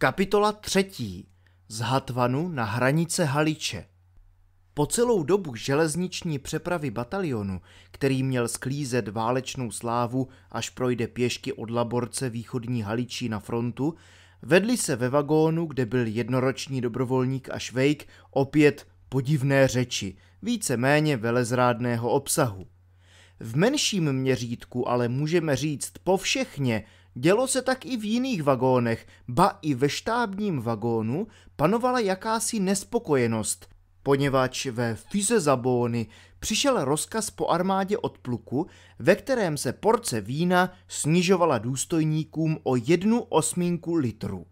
Kapitola třetí. Z Hatvanu na hranice Haliče. Po celou dobu železniční přepravy batalionu, který měl sklízet válečnou slávu, až projde pěšky od Laborce východní Haličí na frontu, vedli se ve vagónu, kde byl jednoroční dobrovolník a švejk, opět podivné řeči, více-méně velezrádného obsahu. V menším měřítku ale můžeme říct po všechně, Dělo se tak i v jiných vagónech, ba i ve štábním vagónu panovala jakási nespokojenost, poněvadž ve fize Zabóny přišel rozkaz po armádě od pluku, ve kterém se porce vína snižovala důstojníkům o jednu osminku litru.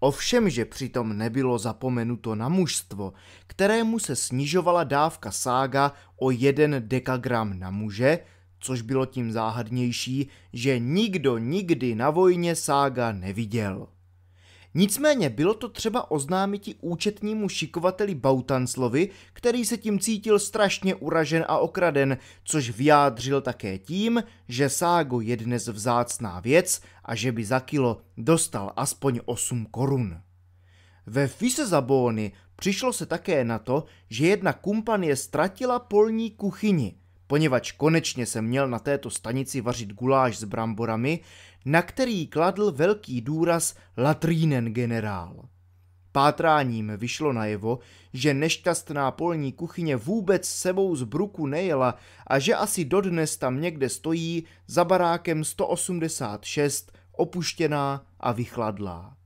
Ovšem, že přitom nebylo zapomenuto na mužstvo, kterému se snižovala dávka sága o jeden dekagram na muže – což bylo tím záhadnější, že nikdo nikdy na vojně sága neviděl. Nicméně bylo to třeba oznámit i účetnímu šikovateli Bautanslovi, který se tím cítil strašně uražen a okraden, což vyjádřil také tím, že ságo je dnes vzácná věc a že by za kilo dostal aspoň 8 korun. Ve Fise Zabóny přišlo se také na to, že jedna kumpanie ztratila polní kuchyni – poněvadž konečně jsem měl na této stanici vařit guláš s bramborami, na který kladl velký důraz latrínen generál. Pátráním vyšlo najevo, že nešťastná polní kuchyně vůbec sebou z bruku nejela a že asi dodnes tam někde stojí za barákem 186 opuštěná a vychladlá.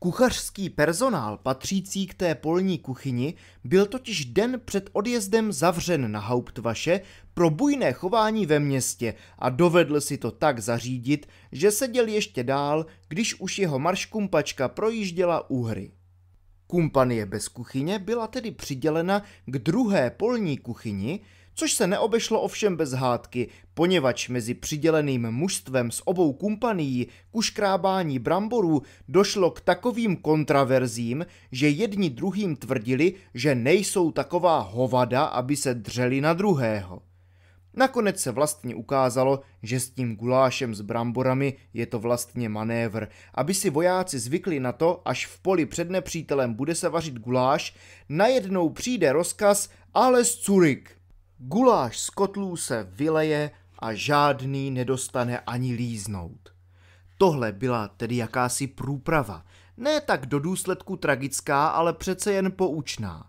Kuchařský personál patřící k té polní kuchyni byl totiž den před odjezdem zavřen na Hauptvaše pro bujné chování ve městě a dovedl si to tak zařídit, že seděl ještě dál, když už jeho marškumpačka projížděla Uhry. Kumpanie bez kuchyně byla tedy přidělena k druhé polní kuchyni, což se neobešlo ovšem bez hádky, poněvadž mezi přiděleným mužstvem z obou kumpanií k uškrábání bramborů došlo k takovým kontraverzím, že jedni druhým tvrdili, že nejsou taková hovada, aby se dřeli na druhého. Nakonec se vlastně ukázalo, že s tím gulášem s bramborami je to vlastně manévr, aby si vojáci zvykli na to, až v poli před nepřítelem bude se vařit guláš, najednou přijde rozkaz ale z curik. Guláš z kotlů se vyleje a žádný nedostane ani líznout. Tohle byla tedy jakási průprava, ne tak do důsledku tragická, ale přece jen poučná.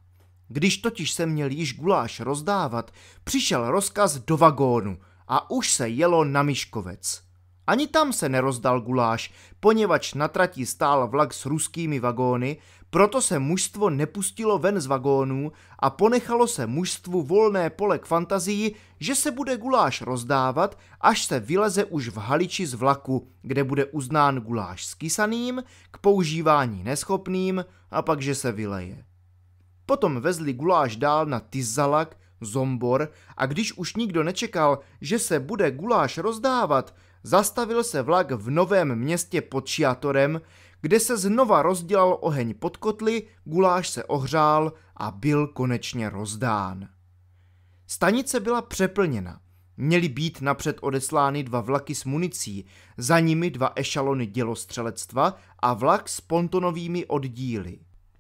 Když totiž se měl již guláš rozdávat, přišel rozkaz do vagónu a už se jelo na Miškovec. Ani tam se nerozdal guláš, poněvadž na trati stál vlak s ruskými vagóny proto se mužstvo nepustilo ven z vagónů a ponechalo se mužstvu volné pole k fantazii, že se bude guláš rozdávat, až se vyleze už v haliči z vlaku, kde bude uznán guláš s kysaným, k používání neschopným a pak, že se vyleje. Potom vezli guláš dál na Tizalak, Zombor a když už nikdo nečekal, že se bude guláš rozdávat, zastavil se vlak v novém městě pod Šiatorem, kde se znova rozdělal oheň pod kotly, guláš se ohřál a byl konečně rozdán. Stanice byla přeplněna. Měly být napřed odeslány dva vlaky s municí, za nimi dva ešalony dělostřelectva a vlak s pontonovými oddíly.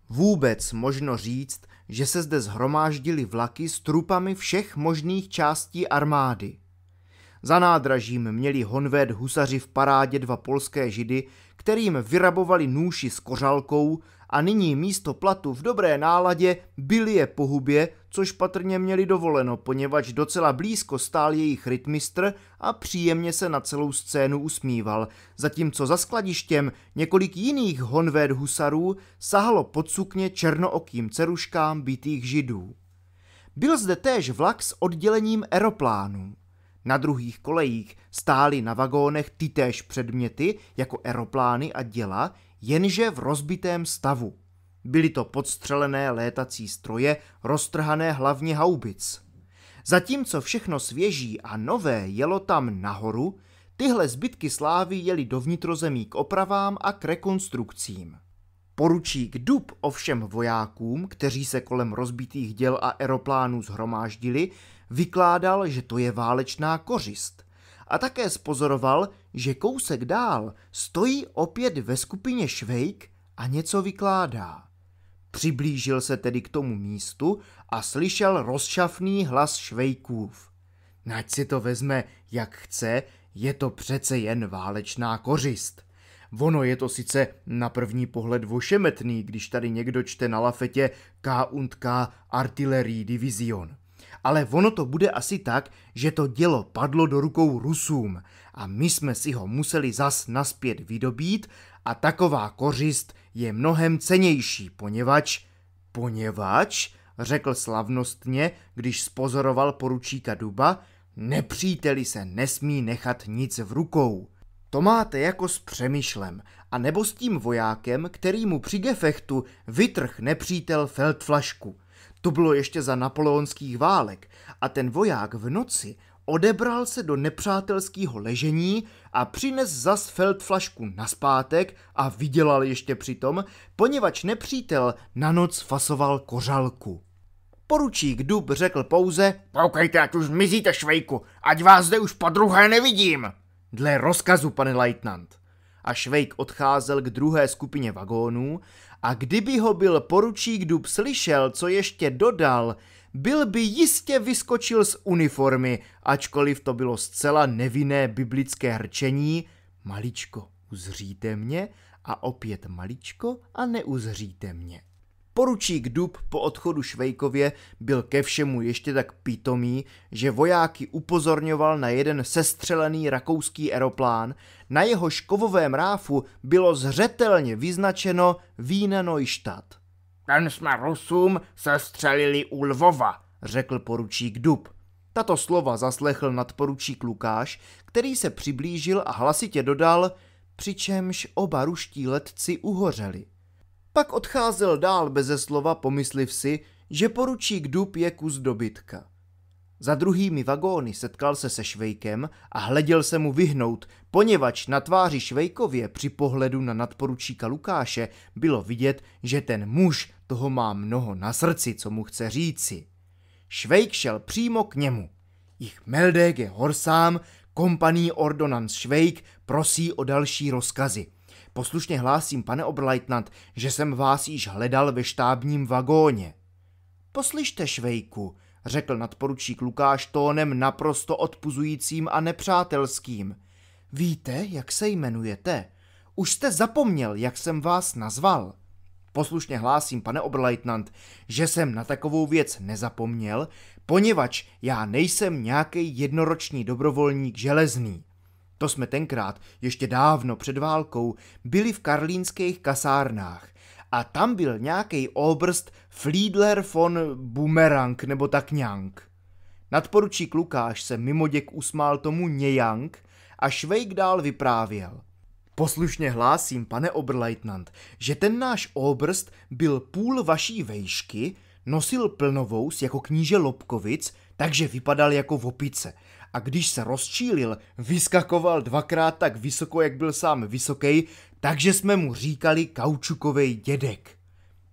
Vůbec možno říct, že se zde zhromáždili vlaky s trupami všech možných částí armády. Za nádražím měli honved husaři v parádě dva polské židy, kterým vyrabovali nůši s kořalkou a nyní místo platu v dobré náladě byli je po hubě, což patrně měli dovoleno, poněvadž docela blízko stál jejich rytmistr a příjemně se na celou scénu usmíval, zatímco za skladištěm několik jiných honvéd husarů sahalo pod sukně černookým ceruškám bytých židů. Byl zde též vlak s oddělením aeroplánů. Na druhých kolejích stály na vagónech tytéž předměty jako aeroplány a děla, jenže v rozbitém stavu. Byly to podstřelené létací stroje, roztrhané hlavně haubic. Zatímco všechno svěží a nové jelo tam nahoru, tyhle zbytky slávy jeli do vnitrozemí k opravám a k rekonstrukcím. Poručík Dub ovšem vojákům, kteří se kolem rozbitých děl a aeroplánů zhromáždili, vykládal, že to je válečná kořist. A také spozoroval, že kousek dál stojí opět ve skupině Švejk a něco vykládá. Přiblížil se tedy k tomu místu a slyšel rozšafný hlas Švejkův. Nať si to vezme, jak chce, je to přece jen válečná kořist. Ono je to sice na první pohled vošemetný, když tady někdo čte na lafetě K und K Division ale ono to bude asi tak, že to dělo padlo do rukou Rusům a my jsme si ho museli zas naspět vydobít a taková kořist je mnohem cenější, poněvadž, poněvadž, řekl slavnostně, když spozoroval poručíka Duba, nepříteli se nesmí nechat nic v rukou. To máte jako s přemýšlem, a nebo s tím vojákem, který mu při gefechtu vytrh nepřítel feldflašku – to bylo ještě za napoleonských válek a ten voják v noci odebral se do nepřátelského ležení a přines zas feldflašku naspátek a vydělal ještě přitom, poněvadž nepřítel na noc fasoval kořalku. Poručík Dub řekl pouze Poukejte, ať už mizíte švejku, ať vás zde už po druhé nevidím. Dle rozkazu, pane leitnant a Švejk odcházel k druhé skupině vagónů a kdyby ho byl poručík Dub slyšel, co ještě dodal, byl by jistě vyskočil z uniformy, ačkoliv to bylo zcela nevinné biblické hrčení, maličko, uzříte mě a opět maličko a neuzříte mě. Poručík Dub po odchodu Švejkově byl ke všemu ještě tak pitomý, že vojáky upozorňoval na jeden sestřelený rakouský aeroplán, na jeho škovovém ráfu bylo zřetelně vyznačeno Vína Neustadt. Ten jsme Rusům sestřelili u Lvova, řekl poručík Dub. Tato slova zaslechl nadporučík Lukáš, který se přiblížil a hlasitě dodal, přičemž oba ruští letci uhořeli. Pak odcházel dál beze slova, pomysliv si, že poručík Dub je kus dobytka. Za druhými vagóny setkal se se Švejkem a hleděl se mu vyhnout, poněvadž na tváři Švejkově při pohledu na nadporučíka Lukáše bylo vidět, že ten muž toho má mnoho na srdci, co mu chce říci. Švejk šel přímo k němu. Meldek je Horsám, kompaní Ordonans Švejk, prosí o další rozkazy – Poslušně hlásím, pane oberleitnant, že jsem vás již hledal ve štábním vagóně. Poslyšte, švejku, řekl nadporučík Lukáš tónem naprosto odpuzujícím a nepřátelským. Víte, jak se jmenujete? Už jste zapomněl, jak jsem vás nazval. Poslušně hlásím, pane oberleitnant, že jsem na takovou věc nezapomněl, poněvadž já nejsem nějaký jednoroční dobrovolník železný. To jsme tenkrát, ještě dávno před válkou, byli v karlínských kasárnách a tam byl nějaký obrst Fliedler von Bumerang nebo tak nějak. Nadporučík Lukáš se mimoděk usmál tomu nějak a Švejk dál vyprávěl. Poslušně hlásím, pane oberleitnant, že ten náš obrst byl půl vaší vejšky, nosil plnovous jako kníže Lobkovic, takže vypadal jako v opice – a když se rozčílil, vyskakoval dvakrát tak vysoko, jak byl sám vysoký, takže jsme mu říkali kaučukovej dědek.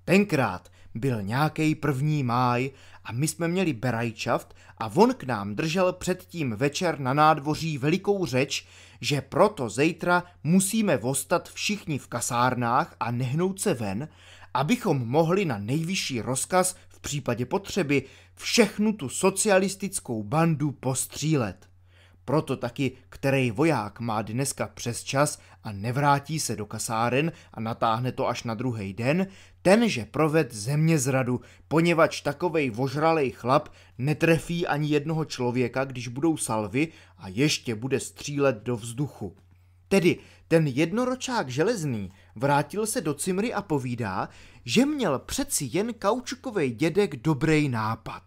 Tenkrát byl nějaký první máj a my jsme měli berajčaft a on k nám držel předtím večer na nádvoří velikou řeč, že proto zítra musíme vostat všichni v kasárnách a nehnout se ven, abychom mohli na nejvyšší rozkaz v případě potřeby všechnu tu socialistickou bandu postřílet. Proto taky, který voják má dneska přes čas a nevrátí se do kasáren a natáhne to až na druhý den, tenže proved země zradu, poněvadž takovej vožralej chlap netrefí ani jednoho člověka, když budou salvy a ještě bude střílet do vzduchu. Tedy ten jednoročák železný vrátil se do Cimry a povídá, že měl přeci jen kaučukový dědek dobrý nápad.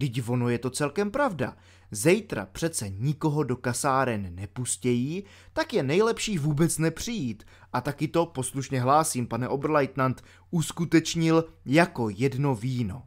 Teď ono je to celkem pravda. Zejtra přece nikoho do kasáren nepustějí, tak je nejlepší vůbec nepřijít. A taky to, poslušně hlásím, pane Oberleitnant, uskutečnil jako jedno víno.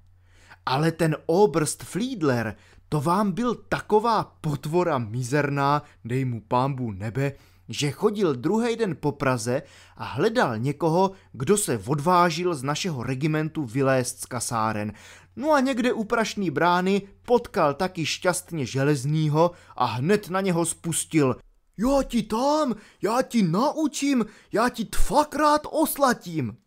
Ale ten obrst Fliedler, to vám byl taková potvora mizerná, dej mu pámbu nebe, že chodil druhý den po Praze a hledal někoho, kdo se odvážil z našeho regimentu vylézt z kasáren. No a někde u prašný brány potkal taky šťastně železního a hned na něho spustil. Já ti tam, já ti naučím, já ti tvakrát oslatím.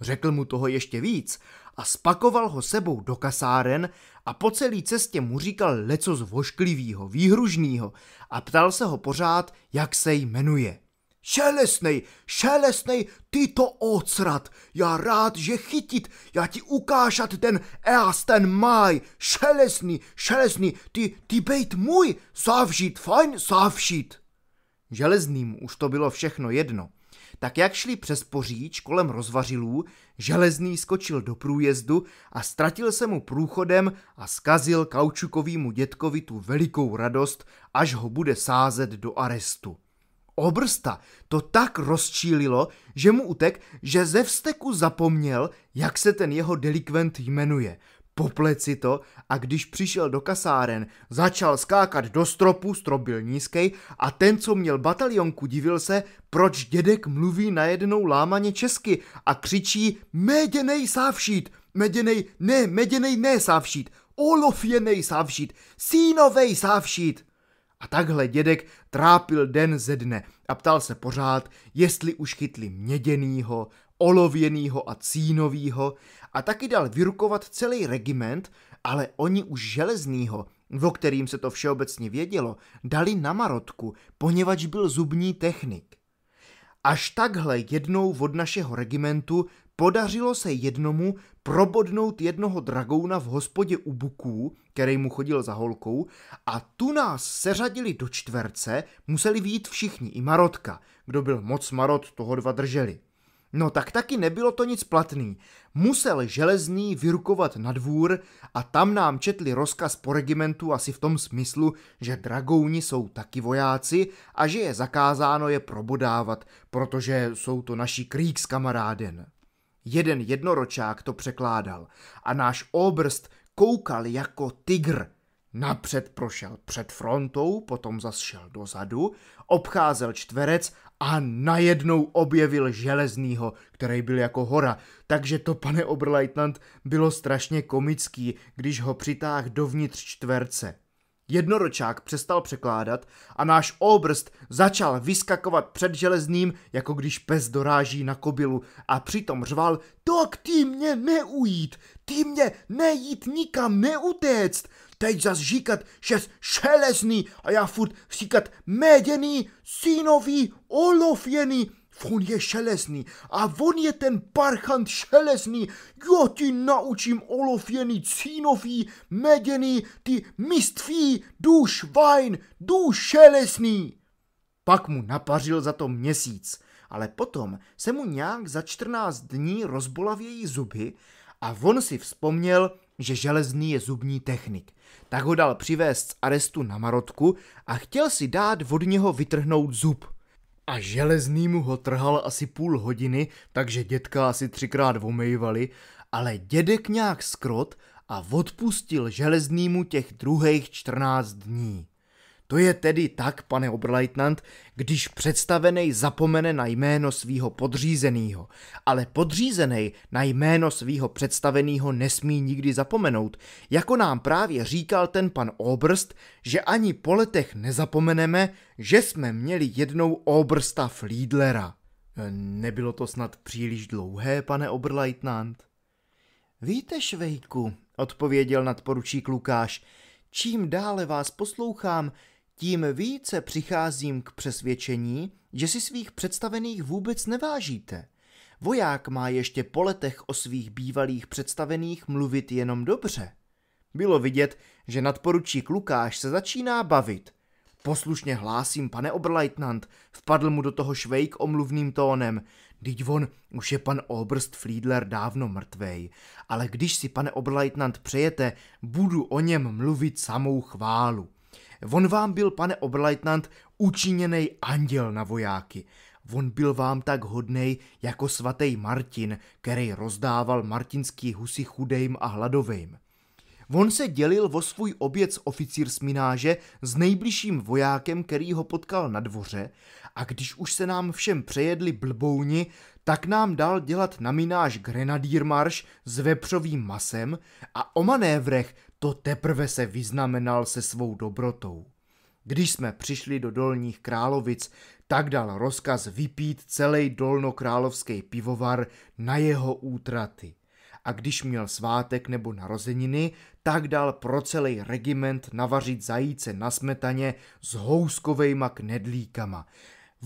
Řekl mu toho ještě víc a spakoval ho sebou do kasáren a po celé cestě mu říkal leco z vošklivýho, výhružnýho a ptal se ho pořád, jak se jmenuje. Šelesnej, šelesnej, ty to ocrat, já rád, že chytit, já ti ukážat ten eas, ten maj, šelesný, šelesný, ty, ty bejt můj, savžít, fajn savžít. Železným už to bylo všechno jedno tak jak šli přes poříč kolem rozvařilů, železný skočil do průjezdu a ztratil se mu průchodem a skazil kaučukovýmu dětkovi tu velikou radost, až ho bude sázet do arestu. Obrsta to tak rozčílilo, že mu utek, že ze vsteku zapomněl, jak se ten jeho delikvent jmenuje – popleci to a když přišel do kasáren, začal skákat do stropu, strop byl nízký a ten, co měl batalionku, divil se, proč dědek mluví najednou lámaně česky a křičí meděnej sávšít, meděnej, ne, meděnej, ne sávšít, olofěnej sávšít, sínovej sávšít. A takhle dědek trápil den ze dne a ptal se pořád, jestli už chytli měděnýho, olověnýho a cínovýho a taky dal vyrukovat celý regiment, ale oni už železnýho, o kterým se to všeobecně vědělo, dali na marotku, poněvadž byl zubní technik. Až takhle jednou od našeho regimentu podařilo se jednomu probodnout jednoho dragouna v hospodě u Buků, který mu chodil za holkou, a tu nás seřadili do čtverce, museli výjít všichni, i Marotka. Kdo byl moc Marot, toho dva drželi. No tak taky nebylo to nic platný. Musel železný vyrukovat na dvůr a tam nám četli rozkaz po regimentu asi v tom smyslu, že dragouni jsou taky vojáci a že je zakázáno je probodávat, protože jsou to naši s kamaráden. Jeden jednoročák to překládal a náš obrst koukal jako tygr – Napřed prošel před frontou, potom zašel dozadu, obcházel čtverec a najednou objevil železnýho, který byl jako hora. Takže to, pane Oberleitnant, bylo strašně komický, když ho přitáhl dovnitř čtverce. Jednoročák přestal překládat a náš obrst začal vyskakovat před železným, jako když pes doráží na kobylu a přitom řval, tak ty mě neujít, ty mě nejít nikam neutéct, teď zas říkat, že šelezný a já furt říkat méděný, synový, olověný, on je šelezný a on je ten parchant šelezný, jo ti naučím olověný, cínový, meděný, ty miství, duš, vajn, duš šelezný. Pak mu napařil za to měsíc, ale potom se mu nějak za 14 dní rozbolavějí zuby a on si vzpomněl, že železný je zubní technik, tak ho dal přivést z arestu na Marotku a chtěl si dát od něho vytrhnout zub. A železný mu ho trhal asi půl hodiny, takže dětka asi třikrát vomejvali, ale dědek nějak skrot a odpustil železnýmu těch druhých 14 dní. To je tedy tak, pane obrlajtnant, když představený zapomene na jméno svýho podřízenýho, ale podřízený na jméno svýho představenýho nesmí nikdy zapomenout, jako nám právě říkal ten pan Obrst, že ani po letech nezapomeneme, že jsme měli jednou Obrsta Flídlera. Nebylo to snad příliš dlouhé, pane obrlajtnant? Víte, Švejku, odpověděl nadporučík Lukáš, čím dále vás poslouchám, tím více přicházím k přesvědčení, že si svých představených vůbec nevážíte. Voják má ještě po letech o svých bývalých představených mluvit jenom dobře. Bylo vidět, že nadporučík Lukáš se začíná bavit. Poslušně hlásím, pane Oberleitnant, vpadl mu do toho švejk omluvným tónem. Teď von, už je pan Obrst Friedler dávno mrtvej. Ale když si, pane Oberleitnant, přejete, budu o něm mluvit samou chválu. On vám byl, pane oberleitnant učiněný anděl na vojáky. On byl vám tak hodnej jako svatý Martin, který rozdával martinský husy chudejm a hladovým. On se dělil o svůj oběd s oficír smináže s nejbližším vojákem, který ho potkal na dvoře a když už se nám všem přejedli blbouni, tak nám dal dělat na mináž grenadírmarš s vepřovým masem a o manévrech to teprve se vyznamenal se svou dobrotou. Když jsme přišli do Dolních Královic, tak dal rozkaz vypít celý dolnokrálovský pivovar na jeho útraty. A když měl svátek nebo narozeniny, tak dal pro celý regiment navařit zajíce na smetaně s houskovejma knedlíkama.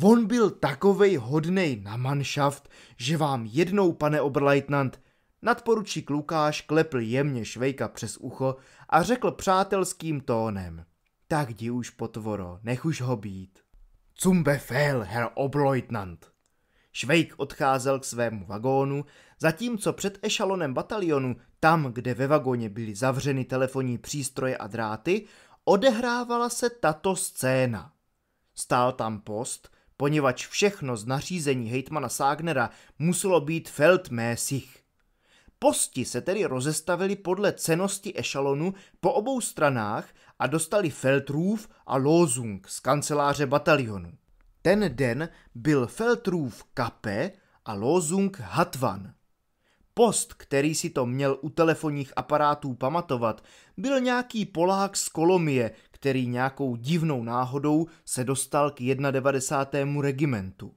On byl takovej hodnej na manšaft, že vám jednou, pane oberleitnant. Nadporučík Lukáš klepl jemně Švejka přes ucho a řekl přátelským tónem. Tak jdi už, potvoro, nech už ho být. Zum Befehl, Herr Oblojtnant. Švejk odcházel k svému vagónu, zatímco před ešalonem batalionu, tam, kde ve vagóně byly zavřeny telefonní přístroje a dráty, odehrávala se tato scéna. Stál tam post, poněvadž všechno z nařízení hejtmana Ságnera muselo být Feldmésich. Posti se tedy rozestavili podle cenosti ešalonu po obou stranách a dostali Feltrův a Lozung z kanceláře batalionu. Ten den byl Feltrův Kape a Lozung Hatvan. Post, který si to měl u telefonních aparátů pamatovat, byl nějaký Polák z Kolomie, který nějakou divnou náhodou se dostal k 91. regimentu.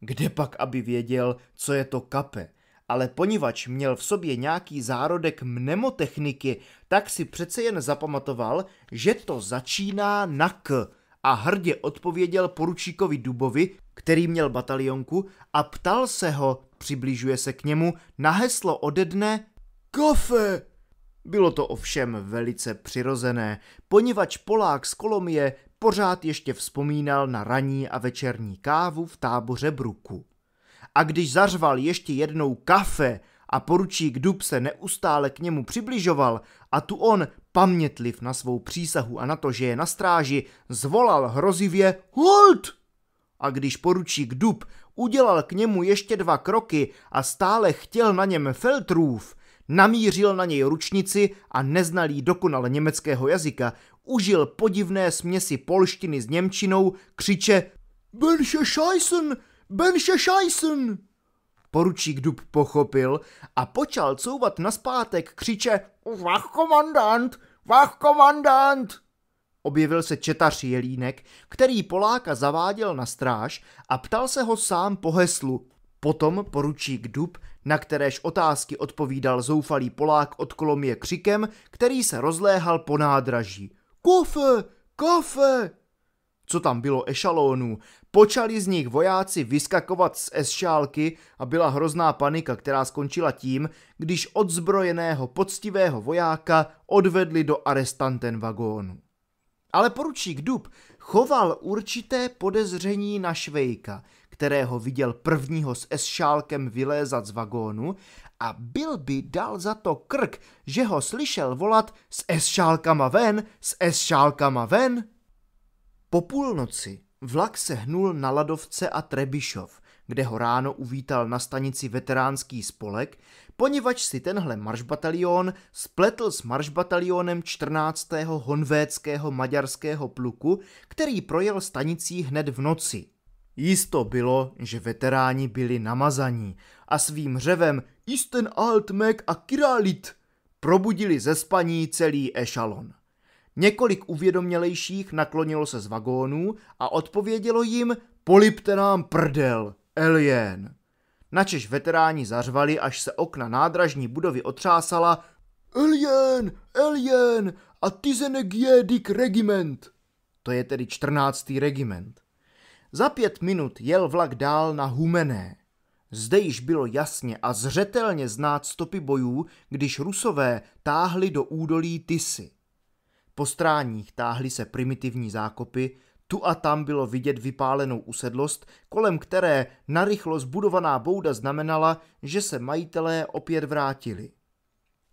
Kde pak, aby věděl, co je to kape? ale poněvadž měl v sobě nějaký zárodek mnemotechniky, tak si přece jen zapamatoval, že to začíná na K a hrdě odpověděl poručíkovi Dubovi, který měl batalionku a ptal se ho, přibližuje se k němu, na heslo ode dne Kafe! Bylo to ovšem velice přirozené, poněvadž Polák z Kolomie pořád ještě vzpomínal na ranní a večerní kávu v táboře Bruku a když zařval ještě jednou kafe a poručík Dub se neustále k němu přibližoval a tu on, pamětliv na svou přísahu a na to, že je na stráži, zvolal hrozivě Hold! A když poručík Dub udělal k němu ještě dva kroky a stále chtěl na něm Feltrův, namířil na něj ručnici a neznalý dokonal německého jazyka, užil podivné směsi polštiny s němčinou, křiče Welche Scheißen, Ben Scheissen! Poručík Dub pochopil a počal couvat naspátek křiče Vach komandant! Vach komandant! Objevil se četař Jelínek, který Poláka zaváděl na stráž a ptal se ho sám po heslu. Potom poručík Dub, na kteréž otázky odpovídal zoufalý Polák od Kolomie křikem, který se rozléhal po nádraží. Kofe! Kafe! Co tam bylo ešalonů, Počali z nich vojáci vyskakovat z esšálky a byla hrozná panika, která skončila tím, když odzbrojeného poctivého vojáka odvedli do arestanten vagónu. Ale poručík Dub choval určité podezření na Švejka, kterého viděl prvního s esšálkem vylézat z vagónu a byl by dal za to krk, že ho slyšel volat s esšálkama ven, s esšálkama ven. Po půlnoci Vlak se hnul na Ladovce a Trebišov, kde ho ráno uvítal na stanici veteránský spolek, poněvadž si tenhle maršbatalion spletl s maršbatalionem 14. honvédského maďarského pluku, který projel stanicí hned v noci. Jisto bylo, že veteráni byli namazaní a svým řevem Isten Altmek a Kiralit probudili ze spaní celý ešalon. Několik uvědomělejších naklonilo se z vagónů a odpovědělo jim polipte nám prdel, alien. Načež veteráni zařvali, až se okna nádražní budovy otřásala Alien, alien a tyzenek dik regiment. To je tedy 14. regiment. Za pět minut jel vlak dál na Humené. Zde již bylo jasně a zřetelně znát stopy bojů, když rusové táhli do údolí Tisy. Po stráních táhly se primitivní zákopy, tu a tam bylo vidět vypálenou usedlost, kolem které narychlo zbudovaná bouda znamenala, že se majitelé opět vrátili.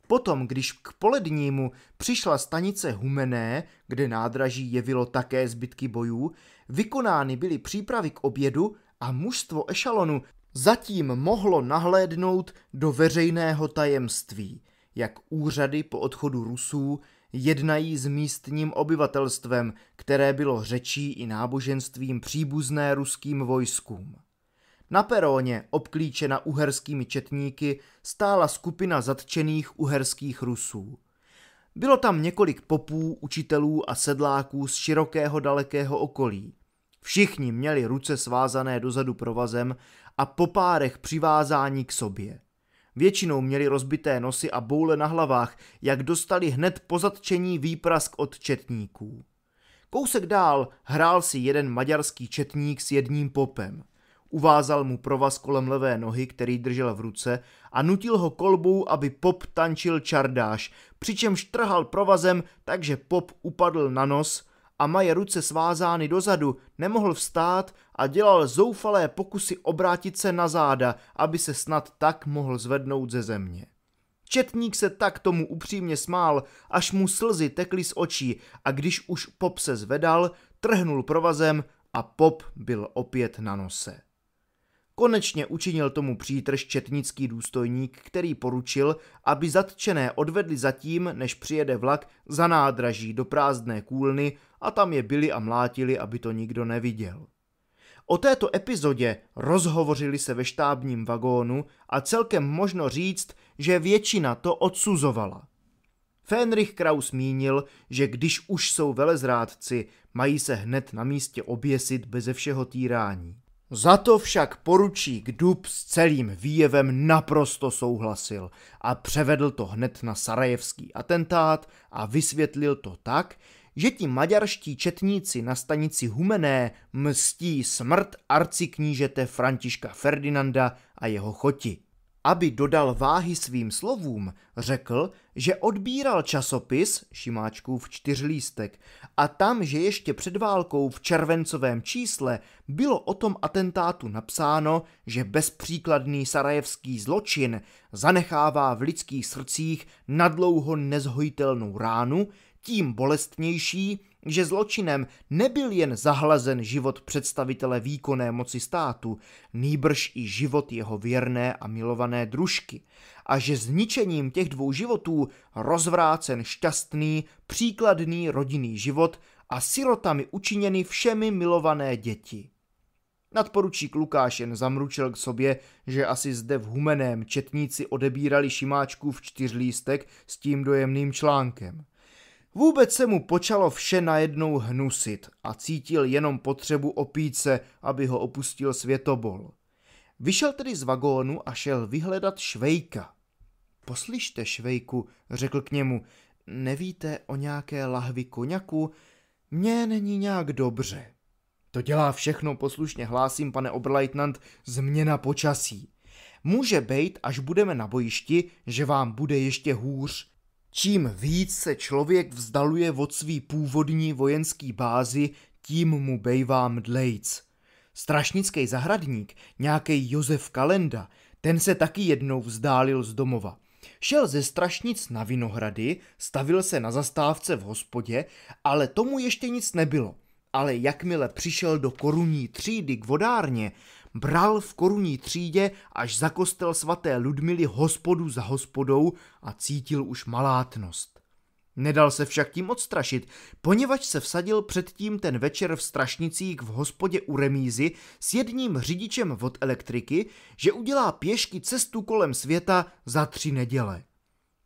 Potom, když k polednímu přišla stanice Humené, kde nádraží jevilo také zbytky bojů, vykonány byly přípravy k obědu a mužstvo ešalonu zatím mohlo nahlédnout do veřejného tajemství, jak úřady po odchodu Rusů jednají s místním obyvatelstvem, které bylo řečí i náboženstvím příbuzné ruským vojskům. Na peróně, obklíčena uherskými četníky, stála skupina zatčených uherských Rusů. Bylo tam několik popů, učitelů a sedláků z širokého dalekého okolí. Všichni měli ruce svázané dozadu provazem a po párech přivázání k sobě. Většinou měli rozbité nosy a boule na hlavách, jak dostali hned po zatčení výprask od četníků. Kousek dál hrál si jeden maďarský četník s jedním popem. Uvázal mu provaz kolem levé nohy, který držel v ruce, a nutil ho kolbou, aby pop tančil čardáš, přičemž trhal provazem, takže pop upadl na nos – a Maje ruce svázány dozadu, nemohl vstát a dělal zoufalé pokusy obrátit se na záda, aby se snad tak mohl zvednout ze země. Četník se tak tomu upřímně smál, až mu slzy tekly z očí a když už pop se zvedal, trhnul provazem a pop byl opět na nose. Konečně učinil tomu přítrž četnický důstojník, který poručil, aby zatčené odvedli zatím, než přijede vlak, za nádraží do prázdné kůlny a tam je byli a mlátili, aby to nikdo neviděl. O této epizodě rozhovořili se ve štábním vagónu a celkem možno říct, že většina to odsuzovala. Fenrich Kraus mínil, že když už jsou velezrádci, mají se hned na místě oběsit beze všeho týrání. Za to však poručík Dub s celým výjevem naprosto souhlasil a převedl to hned na sarajevský atentát a vysvětlil to tak, že ti maďarští četníci na stanici Humené mstí smrt arciknížete Františka Ferdinanda a jeho choti. Aby dodal váhy svým slovům, řekl, že odbíral časopis Šimáčkův čtyřlístek a tam, že ještě před válkou v červencovém čísle bylo o tom atentátu napsáno, že bezpříkladný sarajevský zločin zanechává v lidských srdcích nadlouho nezhojitelnou ránu, tím bolestnější, že zločinem nebyl jen zahlazen život představitele výkonné moci státu, nýbrž i život jeho věrné a milované družky a že zničením těch dvou životů rozvrácen šťastný, příkladný rodinný život a sirotami učiněny všemi milované děti. Nadporučík Lukáš jen zamručil k sobě, že asi zde v Humeném četníci odebírali šimáčku v čtyřlístek s tím dojemným článkem. Vůbec se mu počalo vše najednou hnusit a cítil jenom potřebu opít se, aby ho opustil světobol. Vyšel tedy z vagónu a šel vyhledat Švejka. Poslyšte, švejku, řekl k němu, nevíte o nějaké lahvi koněku? Mně není nějak dobře. To dělá všechno, poslušně hlásím, pane Oberleitnant, změna počasí. Může být, až budeme na bojišti, že vám bude ještě hůř. Čím víc se člověk vzdaluje od svý původní vojenský bázy, tím mu bejvá mdlejc. Strašnický zahradník, nějaký Josef Kalenda, ten se taky jednou vzdálil z domova. Šel ze Strašnic na Vinohrady, stavil se na zastávce v hospodě, ale tomu ještě nic nebylo. Ale jakmile přišel do korunní třídy k vodárně, bral v korunní třídě až za kostel svaté Ludmily hospodu za hospodou a cítil už malátnost. Nedal se však tím odstrašit, poněvadž se vsadil předtím ten večer v Strašnicích v hospodě u remízy s jedním řidičem od elektriky, že udělá pěšky cestu kolem světa za tři neděle.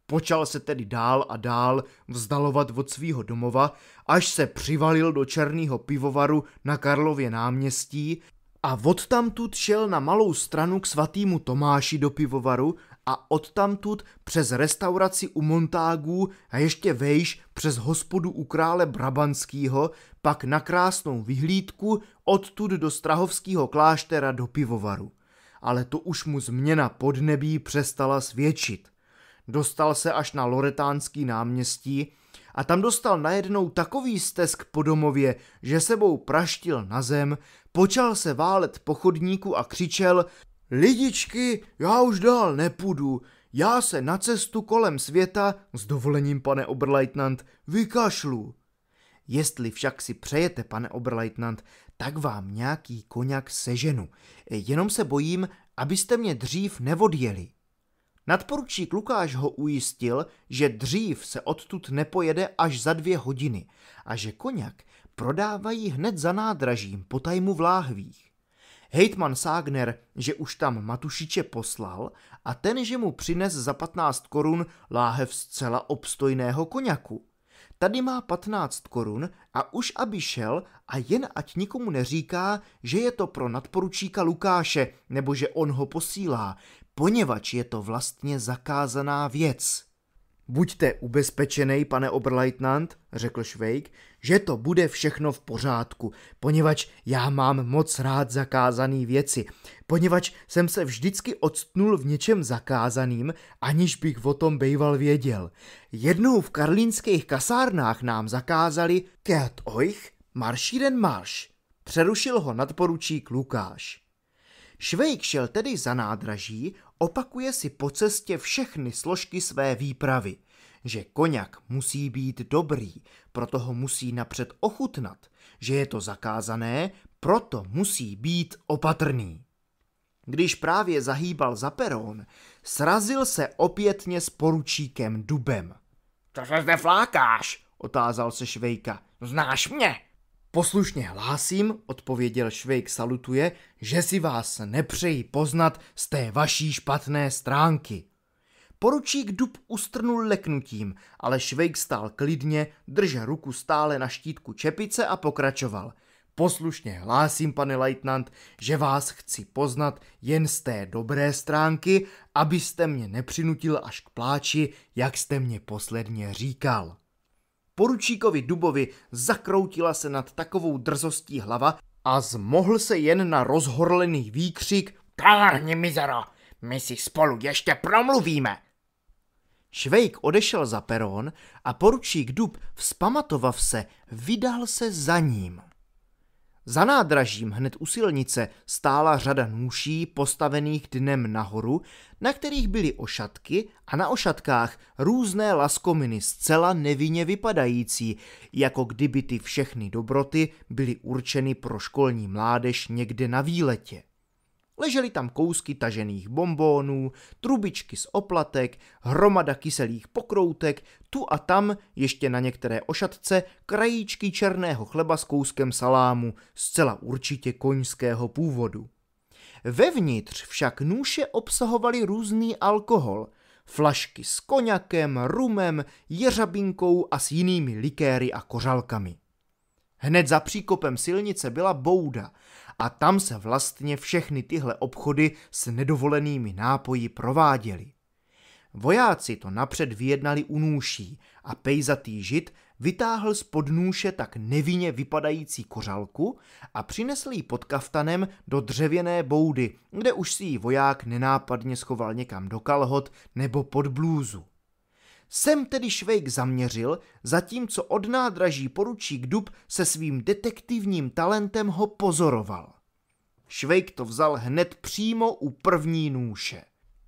Počal se tedy dál a dál vzdalovat od svýho domova, až se přivalil do černého pivovaru na Karlově náměstí a odtamtud šel na malou stranu k svatýmu Tomáši do pivovaru a odtamtud přes restauraci u Montágů a ještě vejš přes hospodu u krále Brabanskýho, pak na krásnou vyhlídku odtud do Strahovského kláštera do pivovaru. Ale to už mu změna podnebí přestala svědčit. Dostal se až na Loretánský náměstí a tam dostal najednou takový stesk po domově, že sebou praštil na zem, počal se válet po chodníku a křičel Lidičky, já už dál nepůjdu, já se na cestu kolem světa, s dovolením pane Oberleitnant, vykašlu. Jestli však si přejete, pane Oberleitnant, tak vám nějaký koněk seženu. Jenom se bojím, abyste mě dřív nevodjeli. Nadporučík Lukáš ho ujistil, že dřív se odtud nepojede až za dvě hodiny a že koněk prodávají hned za nádražím po tajmu v láhvích. Hejtman Ságner, že už tam Matušiče poslal a ten, že mu přines za 15 korun láhev zcela obstojného koněku. Tady má 15 korun a už aby šel a jen ať nikomu neříká, že je to pro nadporučíka Lukáše nebo že on ho posílá, poněvadž je to vlastně zakázaná věc. Buďte ubezpečený, pane oberleitnant, řekl Švejk, že to bude všechno v pořádku, poněvadž já mám moc rád zakázané věci, poněvadž jsem se vždycky odstnul v něčem zakázaným, aniž bych o tom bejval věděl. Jednou v karlínských kasárnách nám zakázali oich, marší den marš. Přerušil ho nadporučík Lukáš. Švejk šel tedy za nádraží, opakuje si po cestě všechny složky své výpravy – že koněk musí být dobrý, proto ho musí napřed ochutnat, že je to zakázané, proto musí být opatrný. Když právě zahýbal za perón, srazil se opětně s poručíkem Dubem. Co se zde flákáš? otázal se Švejka. Znáš mě? Poslušně hlásím, odpověděl Švejk salutuje, že si vás nepřeji poznat z té vaší špatné stránky. Poručík dub ustrnul leknutím, ale Švejk stál klidně, držel ruku stále na štítku čepice a pokračoval. Poslušně hlásím, pane leitnant, že vás chci poznat jen z té dobré stránky, abyste mě nepřinutil až k pláči, jak jste mě posledně říkal. Poručíkovi Dubovi zakroutila se nad takovou drzostí hlava a zmohl se jen na rozhorlený výkřik Kárni mizero, my si spolu ještě promluvíme. Švejk odešel za perón a poručík Dub, vzpamatovav se, vydal se za ním. Za nádražím hned u silnice stála řada nůší postavených dnem nahoru, na kterých byly ošatky a na ošatkách různé laskominy zcela nevinně vypadající, jako kdyby ty všechny dobroty byly určeny pro školní mládež někde na výletě. Ležely tam kousky tažených bombónů, trubičky z oplatek, hromada kyselých pokroutek, tu a tam ještě na některé ošatce krajíčky černého chleba s kouskem salámu, zcela určitě koňského původu. Vevnitř však nůše obsahovaly různý alkohol, flašky s koňakem, rumem, jeřabinkou a s jinými likéry a kořalkami. Hned za příkopem silnice byla bouda a tam se vlastně všechny tyhle obchody s nedovolenými nápoji prováděly. Vojáci to napřed vyjednali u nůší a pejzatý žid vytáhl z podnůše tak nevinně vypadající kořalku a přinesl ji pod kaftanem do dřevěné boudy, kde už si ji voják nenápadně schoval někam do kalhot nebo pod blůzu. Sem tedy Švejk zaměřil, zatímco od nádraží poručík Dub se svým detektivním talentem ho pozoroval. Švejk to vzal hned přímo u první nůše.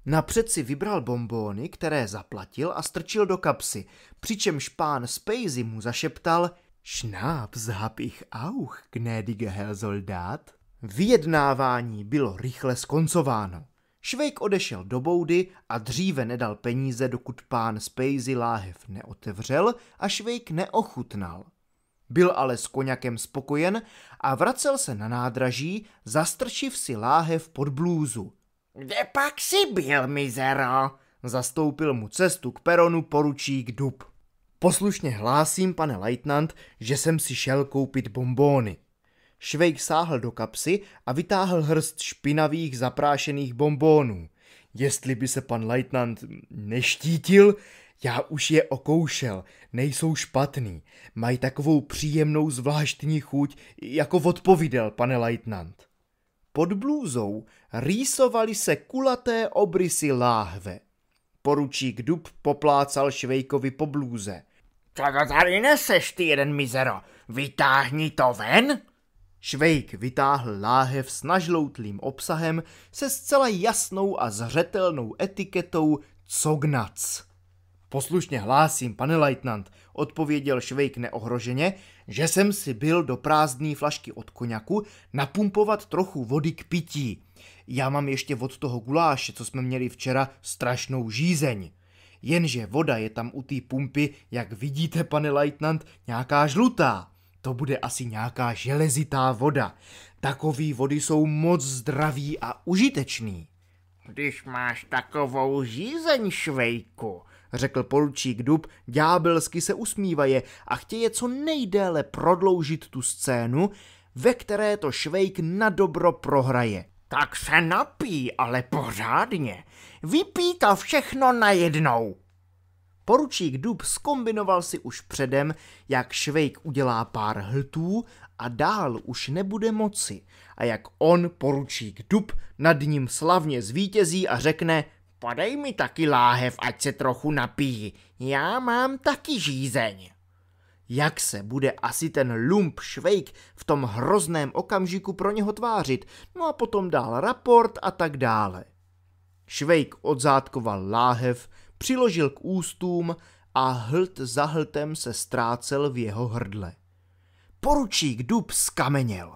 Napřed si vybral bombóny, které zaplatil a strčil do kapsy, přičemž pán Spacey mu zašeptal Šnáp hab ich auch, gnädige Herr Soldat. Vyjednávání bylo rychle skoncováno. Švejk odešel do boudy a dříve nedal peníze, dokud pán Spacey láhev neotevřel a Švejk neochutnal. Byl ale s koněkem spokojen a vracel se na nádraží, zastrčiv si láhev pod blůzu. Kde pak si byl, mizero? Zastoupil mu cestu k peronu poručík Dub. Poslušně hlásím, pane leitnant, že jsem si šel koupit bombóny. Švejk sáhl do kapsy a vytáhl hrst špinavých zaprášených bombónů. Jestli by se pan Leitnant neštítil, já už je okoušel, nejsou špatný. Mají takovou příjemnou zvláštní chuť, jako odpovídal pane Leitnant. Pod blůzou rýsovaly se kulaté obrysy láhve. Poručík Dub poplácal Švejkovi po blůze. Co to tady neseš, ty jeden mizero? Vytáhni to ven? Švejk vytáhl láhev s nažloutlým obsahem se zcela jasnou a zřetelnou etiketou cognac. Poslušně hlásím, pane Leitnant, odpověděl Švejk neohroženě, že jsem si byl do prázdné flašky od koněku napumpovat trochu vody k pití. Já mám ještě od toho guláše, co jsme měli včera, strašnou žízeň. Jenže voda je tam u té pumpy, jak vidíte, pane Leitnant, nějaká žlutá to bude asi nějaká železitá voda. Takový vody jsou moc zdraví a užitečný. Když máš takovou žízeň, švejku, řekl poručík Dub, ďábelsky se usmívaje a chtěje co nejdéle prodloužit tu scénu, ve které to švejk na dobro prohraje. Tak se napí, ale pořádně. Vypí to všechno najednou. Poručík Dub skombinoval si už předem, jak Švejk udělá pár hltů a dál už nebude moci a jak on, poručík Dub, nad ním slavně zvítězí a řekne Podej mi taky láhev, ať se trochu napíjí, já mám taky žízeň. Jak se bude asi ten lump švejk v tom hrozném okamžiku pro něho tvářit, no a potom dál raport a tak dále. Švejk odzátkoval láhev, přiložil k ústům a hlt za hltem se ztrácel v jeho hrdle. Poručík dub skameněl.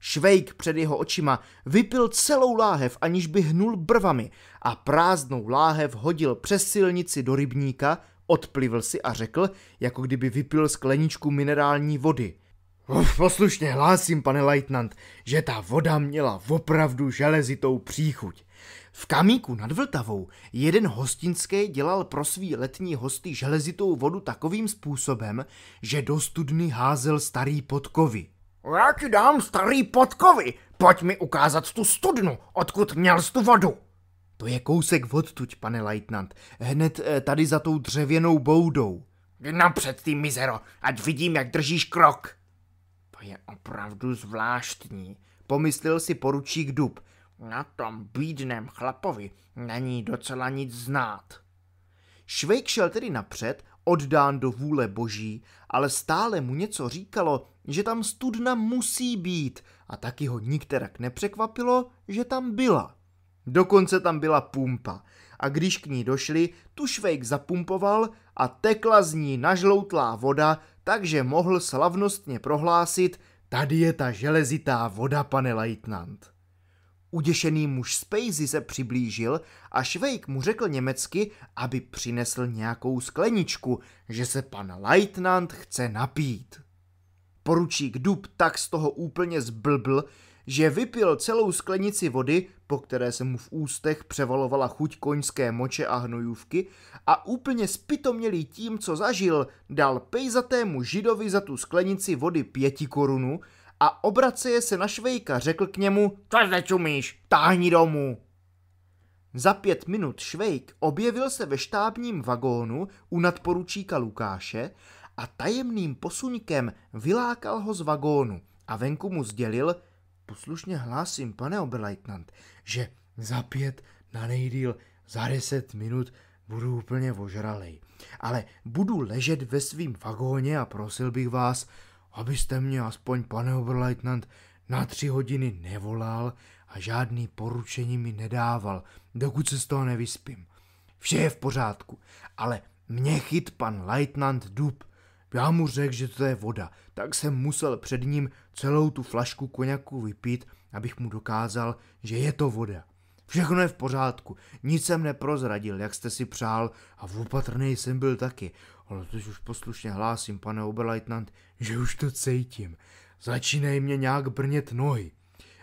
Švejk před jeho očima vypil celou láhev, aniž by hnul brvami a prázdnou láhev hodil přes silnici do rybníka, odplivl si a řekl, jako kdyby vypil skleničku minerální vody. Uf, poslušně hlásím, pane leitnant, že ta voda měla opravdu železitou příchuť. V Kamíku nad Vltavou jeden hostinský dělal pro svý letní hosty železitou vodu takovým způsobem, že do studny házel starý podkovy. Já ti dám starý podkovy, pojď mi ukázat tu studnu, odkud měl tu vodu. To je kousek odtuď, pane leitnant. hned eh, tady za tou dřevěnou boudou. napřed, ty mizero, ať vidím, jak držíš krok. To je opravdu zvláštní, pomyslel si poručík Dub, na tom bídném chlapovi není docela nic znát. Švejk šel tedy napřed, oddán do vůle boží, ale stále mu něco říkalo, že tam studna musí být a taky ho nikterak nepřekvapilo, že tam byla. Dokonce tam byla pumpa a když k ní došli, tu švejk zapumpoval a tekla z ní nažloutlá voda, takže mohl slavnostně prohlásit, tady je ta železitá voda, pane leitnant. Uděšený muž Spacey se přiblížil a Švejk mu řekl německy, aby přinesl nějakou skleničku, že se pan Leitnant chce napít. Poručík Dub tak z toho úplně zblbl, že vypil celou sklenici vody, po které se mu v ústech převalovala chuť koňské moče a hnojůvky a úplně spitomělý tím, co zažil, dal pejzatému židovi za tu sklenici vody pěti korunu, a obraceje se na Švejka řekl k němu, co zde čumíš, táhni domů. Za pět minut Švejk objevil se ve štábním vagónu u nadporučíka Lukáše a tajemným posuňkem vylákal ho z vagónu a venku mu sdělil, poslušně hlásím, pane oberleitnant, že za pět, na nejdýl, za deset minut budu úplně ožralej. Ale budu ležet ve svým vagóně a prosil bych vás, abyste mě aspoň, pane Oberleitnant, na tři hodiny nevolal a žádný poručení mi nedával, dokud se z toho nevyspím. Vše je v pořádku, ale mě chyt pan Leitnant Dub. Já mu řekl, že to je voda, tak jsem musel před ním celou tu flašku koněku vypít, abych mu dokázal, že je to voda. Všechno je v pořádku, nic jsem neprozradil, jak jste si přál a opatrný jsem byl taky. Ale teď už poslušně hlásím, pane oberleitnant, že už to cítím. Začínají mě nějak brnět nohy.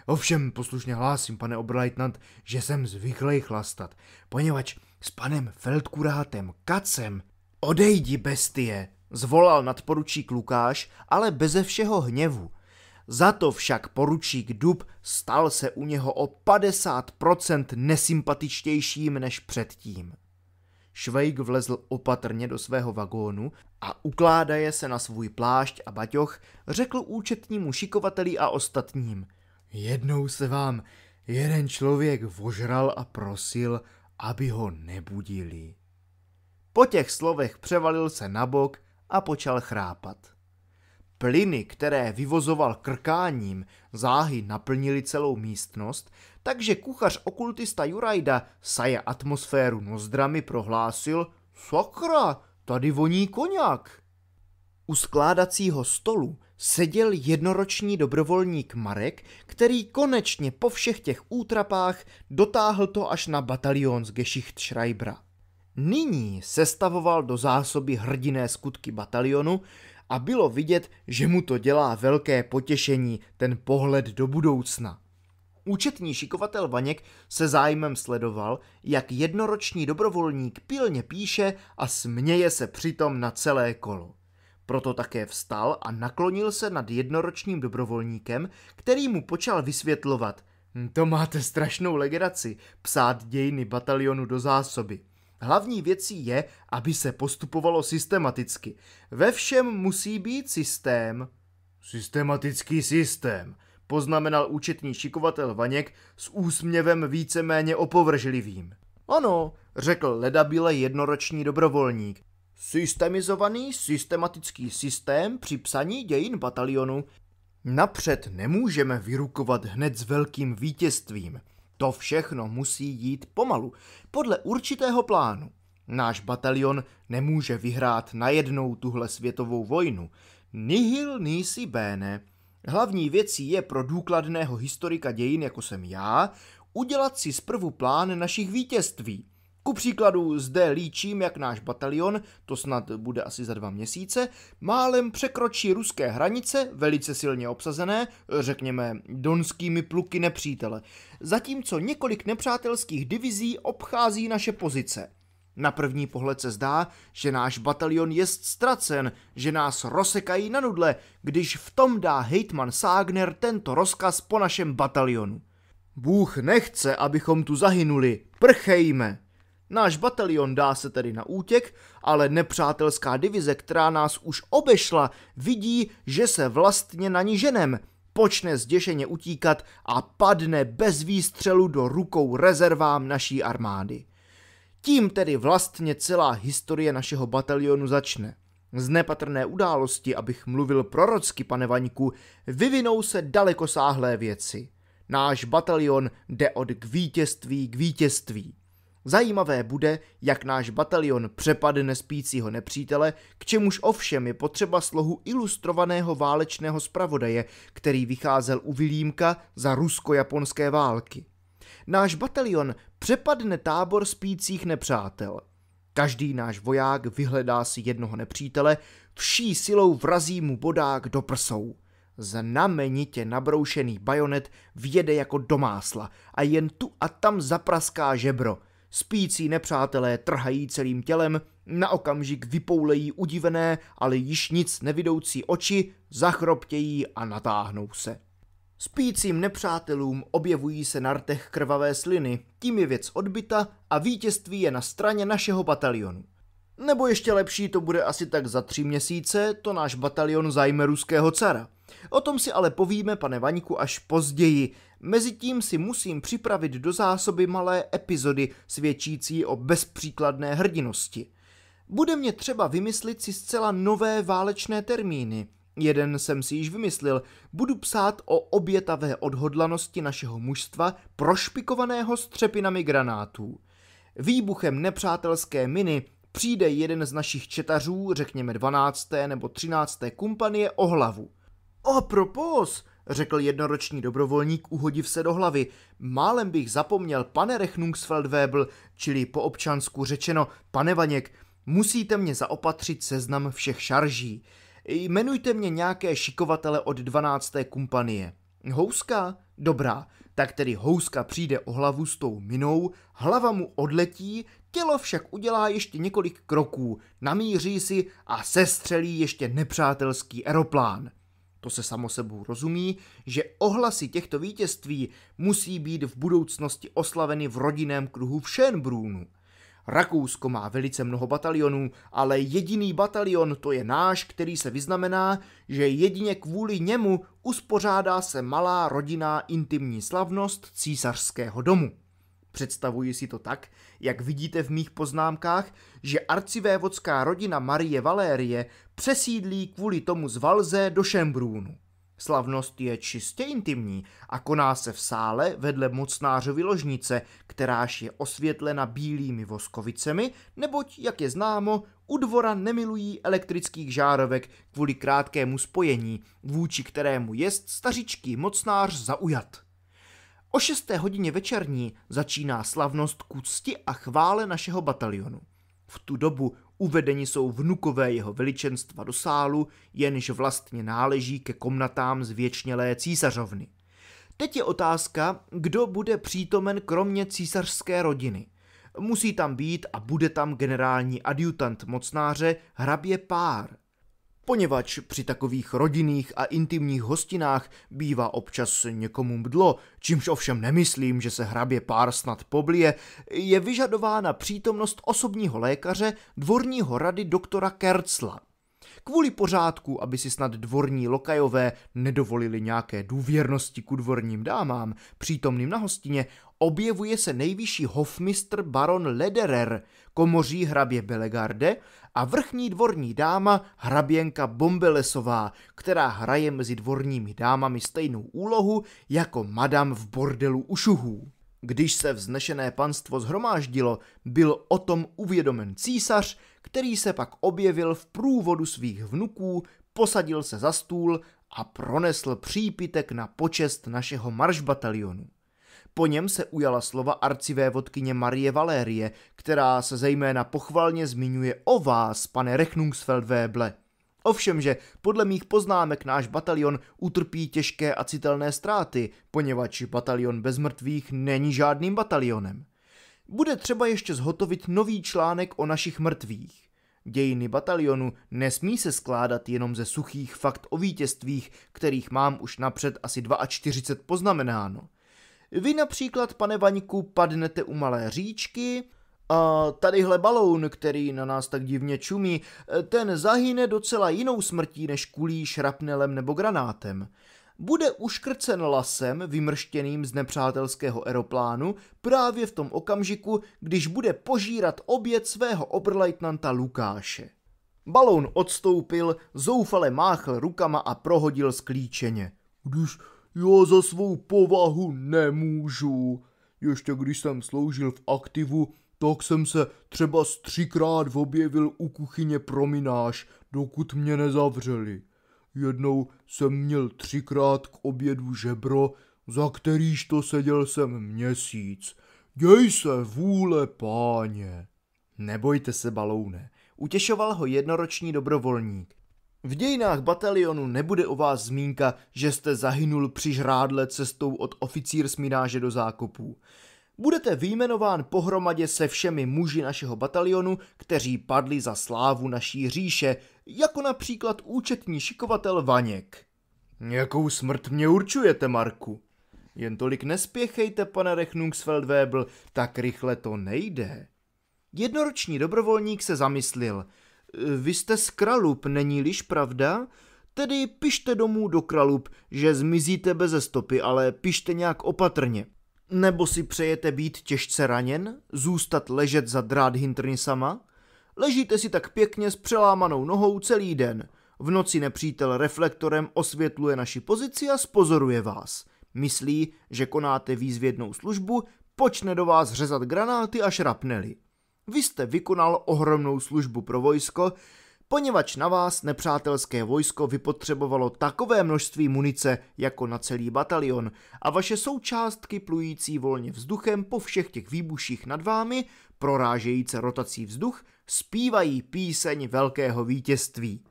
Ovšem poslušně hlásím, pane oberleitnant, že jsem zvyklý chlastat, poněvadž s panem Feldkurátem Kacem odejdi bestie, zvolal nadporučík Lukáš, ale beze všeho hněvu. Za to však poručík Dub stal se u něho o 50% nesympatičtějším než předtím. Švejk vlezl opatrně do svého vagónu a ukládaje se na svůj plášť a baťoch, řekl účetnímu šikovateli a ostatním. Jednou se vám jeden člověk vožral a prosil, aby ho nebudili. Po těch slovech převalil se na bok a počal chrápat. Plyny, které vyvozoval krkáním, záhy naplnili celou místnost, takže kuchař okultista Jurajda saje atmosféru nozdrami prohlásil Sakra, tady voní koněk. U skládacího stolu seděl jednoroční dobrovolník Marek, který konečně po všech těch útrapách dotáhl to až na batalion z Schreibera. Nyní sestavoval do zásoby hrdiné skutky batalionu, a bylo vidět, že mu to dělá velké potěšení, ten pohled do budoucna. Účetní šikovatel Vaněk se zájmem sledoval, jak jednoroční dobrovolník pilně píše a směje se přitom na celé kolo. Proto také vstal a naklonil se nad jednoročním dobrovolníkem, který mu počal vysvětlovat. Hm, to máte strašnou legraci, psát dějiny batalionu do zásoby. Hlavní věcí je, aby se postupovalo systematicky. Ve všem musí být systém. Systematický systém, poznamenal účetní šikovatel Vaněk s úsměvem víceméně opovržlivým. Ano, řekl ledabile jednoroční dobrovolník. Systemizovaný systematický systém při psaní dějin batalionu. Napřed nemůžeme vyrukovat hned s velkým vítězstvím – to všechno musí jít pomalu, podle určitého plánu. Náš batalion nemůže vyhrát najednou tuhle světovou vojnu. Nihil nisi bene. Hlavní věcí je pro důkladného historika dějin, jako jsem já, udělat si zprvu plán našich vítězství – ku příkladu zde líčím, jak náš batalion, to snad bude asi za dva měsíce, málem překročí ruské hranice, velice silně obsazené, řekněme, donskými pluky nepřítele, zatímco několik nepřátelských divizí obchází naše pozice. Na první pohled se zdá, že náš batalion je ztracen, že nás rozsekají na nudle, když v tom dá hejtman Ságner tento rozkaz po našem batalionu. Bůh nechce, abychom tu zahynuli, prchejme! Náš batalion dá se tedy na útěk, ale nepřátelská divize, která nás už obešla, vidí, že se vlastně na ní ženem. Počne zděšeně utíkat a padne bez výstřelu do rukou rezervám naší armády. Tím tedy vlastně celá historie našeho batalionu začne. Z nepatrné události, abych mluvil prorocky, pane Vaňku, vyvinou se dalekosáhlé věci. Náš batalion jde od k vítězství k vítězství. Zajímavé bude, jak náš batalion přepadne spícího nepřítele, k čemuž ovšem je potřeba slohu ilustrovaného válečného zpravodaje, který vycházel u Vilímka za rusko-japonské války. Náš batalion přepadne tábor spících nepřátel. Každý náš voják vyhledá si jednoho nepřítele, vší silou vrazí mu bodák do prsou. Znamenitě nabroušený bajonet vjede jako do másla a jen tu a tam zapraská žebro – Spící nepřátelé trhají celým tělem, na okamžik vypoulejí udivené, ale již nic nevidoucí oči, zachroptějí a natáhnou se. Spícím nepřátelům objevují se na rtech krvavé sliny, tím je věc odbyta a vítězství je na straně našeho batalionu. Nebo ještě lepší to bude asi tak za tři měsíce, to náš batalion zajme ruského cara. O tom si ale povíme, pane Vaňku, až později. Mezitím si musím připravit do zásoby malé epizody svědčící o bezpříkladné hrdinosti. Bude mě třeba vymyslit si zcela nové válečné termíny. Jeden jsem si již vymyslil. Budu psát o obětavé odhodlanosti našeho mužstva prošpikovaného střepinami granátů. Výbuchem nepřátelské miny přijde jeden z našich četařů, řekněme 12. nebo 13. kumpanie, o hlavu. O propos, řekl jednoroční dobrovolník, uhodiv se do hlavy. Málem bych zapomněl, pane Rechnungsfeldwebel, čili po občansku řečeno, pane Vaněk, musíte mě zaopatřit seznam všech šarží. Jmenujte mě nějaké šikovatele od 12. kumpanie. Houska? Dobrá, tak tedy houska přijde o hlavu s tou minou, hlava mu odletí, tělo však udělá ještě několik kroků, namíří si a sestřelí ještě nepřátelský aeroplán to se samo sebou rozumí, že ohlasy těchto vítězství musí být v budoucnosti oslaveny v rodinném kruhu v Schönbrunu. Rakousko má velice mnoho batalionů, ale jediný batalion to je náš, který se vyznamená, že jedině kvůli němu uspořádá se malá rodinná intimní slavnost císařského domu. Představuji si to tak, jak vidíte v mých poznámkách, že arcivévodská rodina Marie Valérie přesídlí kvůli tomu z Valze do Šembrůnu. Slavnost je čistě intimní a koná se v sále vedle mocnářovy ložnice, kteráž je osvětlena bílými voskovicemi, neboť, jak je známo, u dvora nemilují elektrických žárovek kvůli krátkému spojení, vůči kterému jest stařičký mocnář zaujat. O 6. hodině večerní začíná slavnost k úcti a chvále našeho batalionu. V tu dobu uvedeni jsou vnukové jeho veličenstva do sálu, jenž vlastně náleží ke komnatám z věčnělé císařovny. Teď je otázka, kdo bude přítomen kromě císařské rodiny. Musí tam být a bude tam generální adjutant mocnáře hrabě Pár – poněvadž při takových rodinných a intimních hostinách bývá občas někomu mdlo, čímž ovšem nemyslím, že se hrabě pár snad poblije, je vyžadována přítomnost osobního lékaře dvorního rady doktora Kercla. Kvůli pořádku, aby si snad dvorní lokajové nedovolili nějaké důvěrnosti ku dvorním dámám, přítomným na hostině, objevuje se nejvyšší hofmistr baron Lederer, komoří hrabě Belegarde a vrchní dvorní dáma hraběnka Bombelesová, která hraje mezi dvorními dámami stejnou úlohu jako madam v bordelu u šuhů. Když se vznešené panstvo zhromáždilo, byl o tom uvědomen císař, který se pak objevil v průvodu svých vnuků, posadil se za stůl a pronesl přípitek na počest našeho maršbatalionu. Po něm se ujala slova vodkyně Marie Valérie, která se zejména pochvalně zmiňuje o vás, pane Rechnungsfeldwéble. Ovšemže, podle mých poznámek náš batalion utrpí těžké a citelné ztráty, poněvadž batalion bez mrtvých není žádným batalionem. Bude třeba ještě zhotovit nový článek o našich mrtvých. Dějiny batalionu nesmí se skládat jenom ze suchých fakt o vítězstvích, kterých mám už napřed asi 42 poznamenáno. Vy například, pane Vaňku, padnete u malé říčky, a tadyhle baloun, který na nás tak divně čumí, ten zahyne docela jinou smrtí než kulí, šrapnelem nebo granátem. Bude uškrcen lasem, vymrštěným z nepřátelského aeroplánu, právě v tom okamžiku, když bude požírat oběd svého obrlejtnanta Lukáše. Baloun odstoupil, zoufale máchl rukama a prohodil sklíčeně. Když já za svou povahu nemůžu. Ještě když jsem sloužil v aktivu, tak jsem se třeba třikrát objevil u kuchyně promináš, dokud mě nezavřeli. Jednou jsem měl třikrát k obědu žebro, za kterýž to seděl jsem měsíc. Děj se, vůle páně. Nebojte se, baloune, utěšoval ho jednoroční dobrovolník. V dějinách batalionu nebude o vás zmínka, že jste zahynul při žrádle cestou od oficír smináže do zákopů. Budete výjmenován pohromadě se všemi muži našeho batalionu, kteří padli za slávu naší říše, jako například účetní šikovatel Vaněk. Jakou smrt mě určujete, Marku? Jen tolik nespěchejte, pane Rechnungsfeldwebel, tak rychle to nejde. Jednoroční dobrovolník se zamyslil – vy jste z Kralup, není-liž pravda? Tedy pište domů do Kralup, že zmizíte bez stopy, ale pište nějak opatrně. Nebo si přejete být těžce raněn? Zůstat ležet za drát hintrnisama? Ležíte si tak pěkně s přelámanou nohou celý den. V noci nepřítel reflektorem osvětluje naši pozici a spozoruje vás. Myslí, že konáte výzvědnou službu, počne do vás řezat granáty a šrapnely. Vy jste vykonal ohromnou službu pro vojsko, poněvadž na vás nepřátelské vojsko vypotřebovalo takové množství munice jako na celý batalion a vaše součástky plující volně vzduchem po všech těch výbuších nad vámi, prorážejíce rotací vzduch, zpívají píseň velkého vítězství.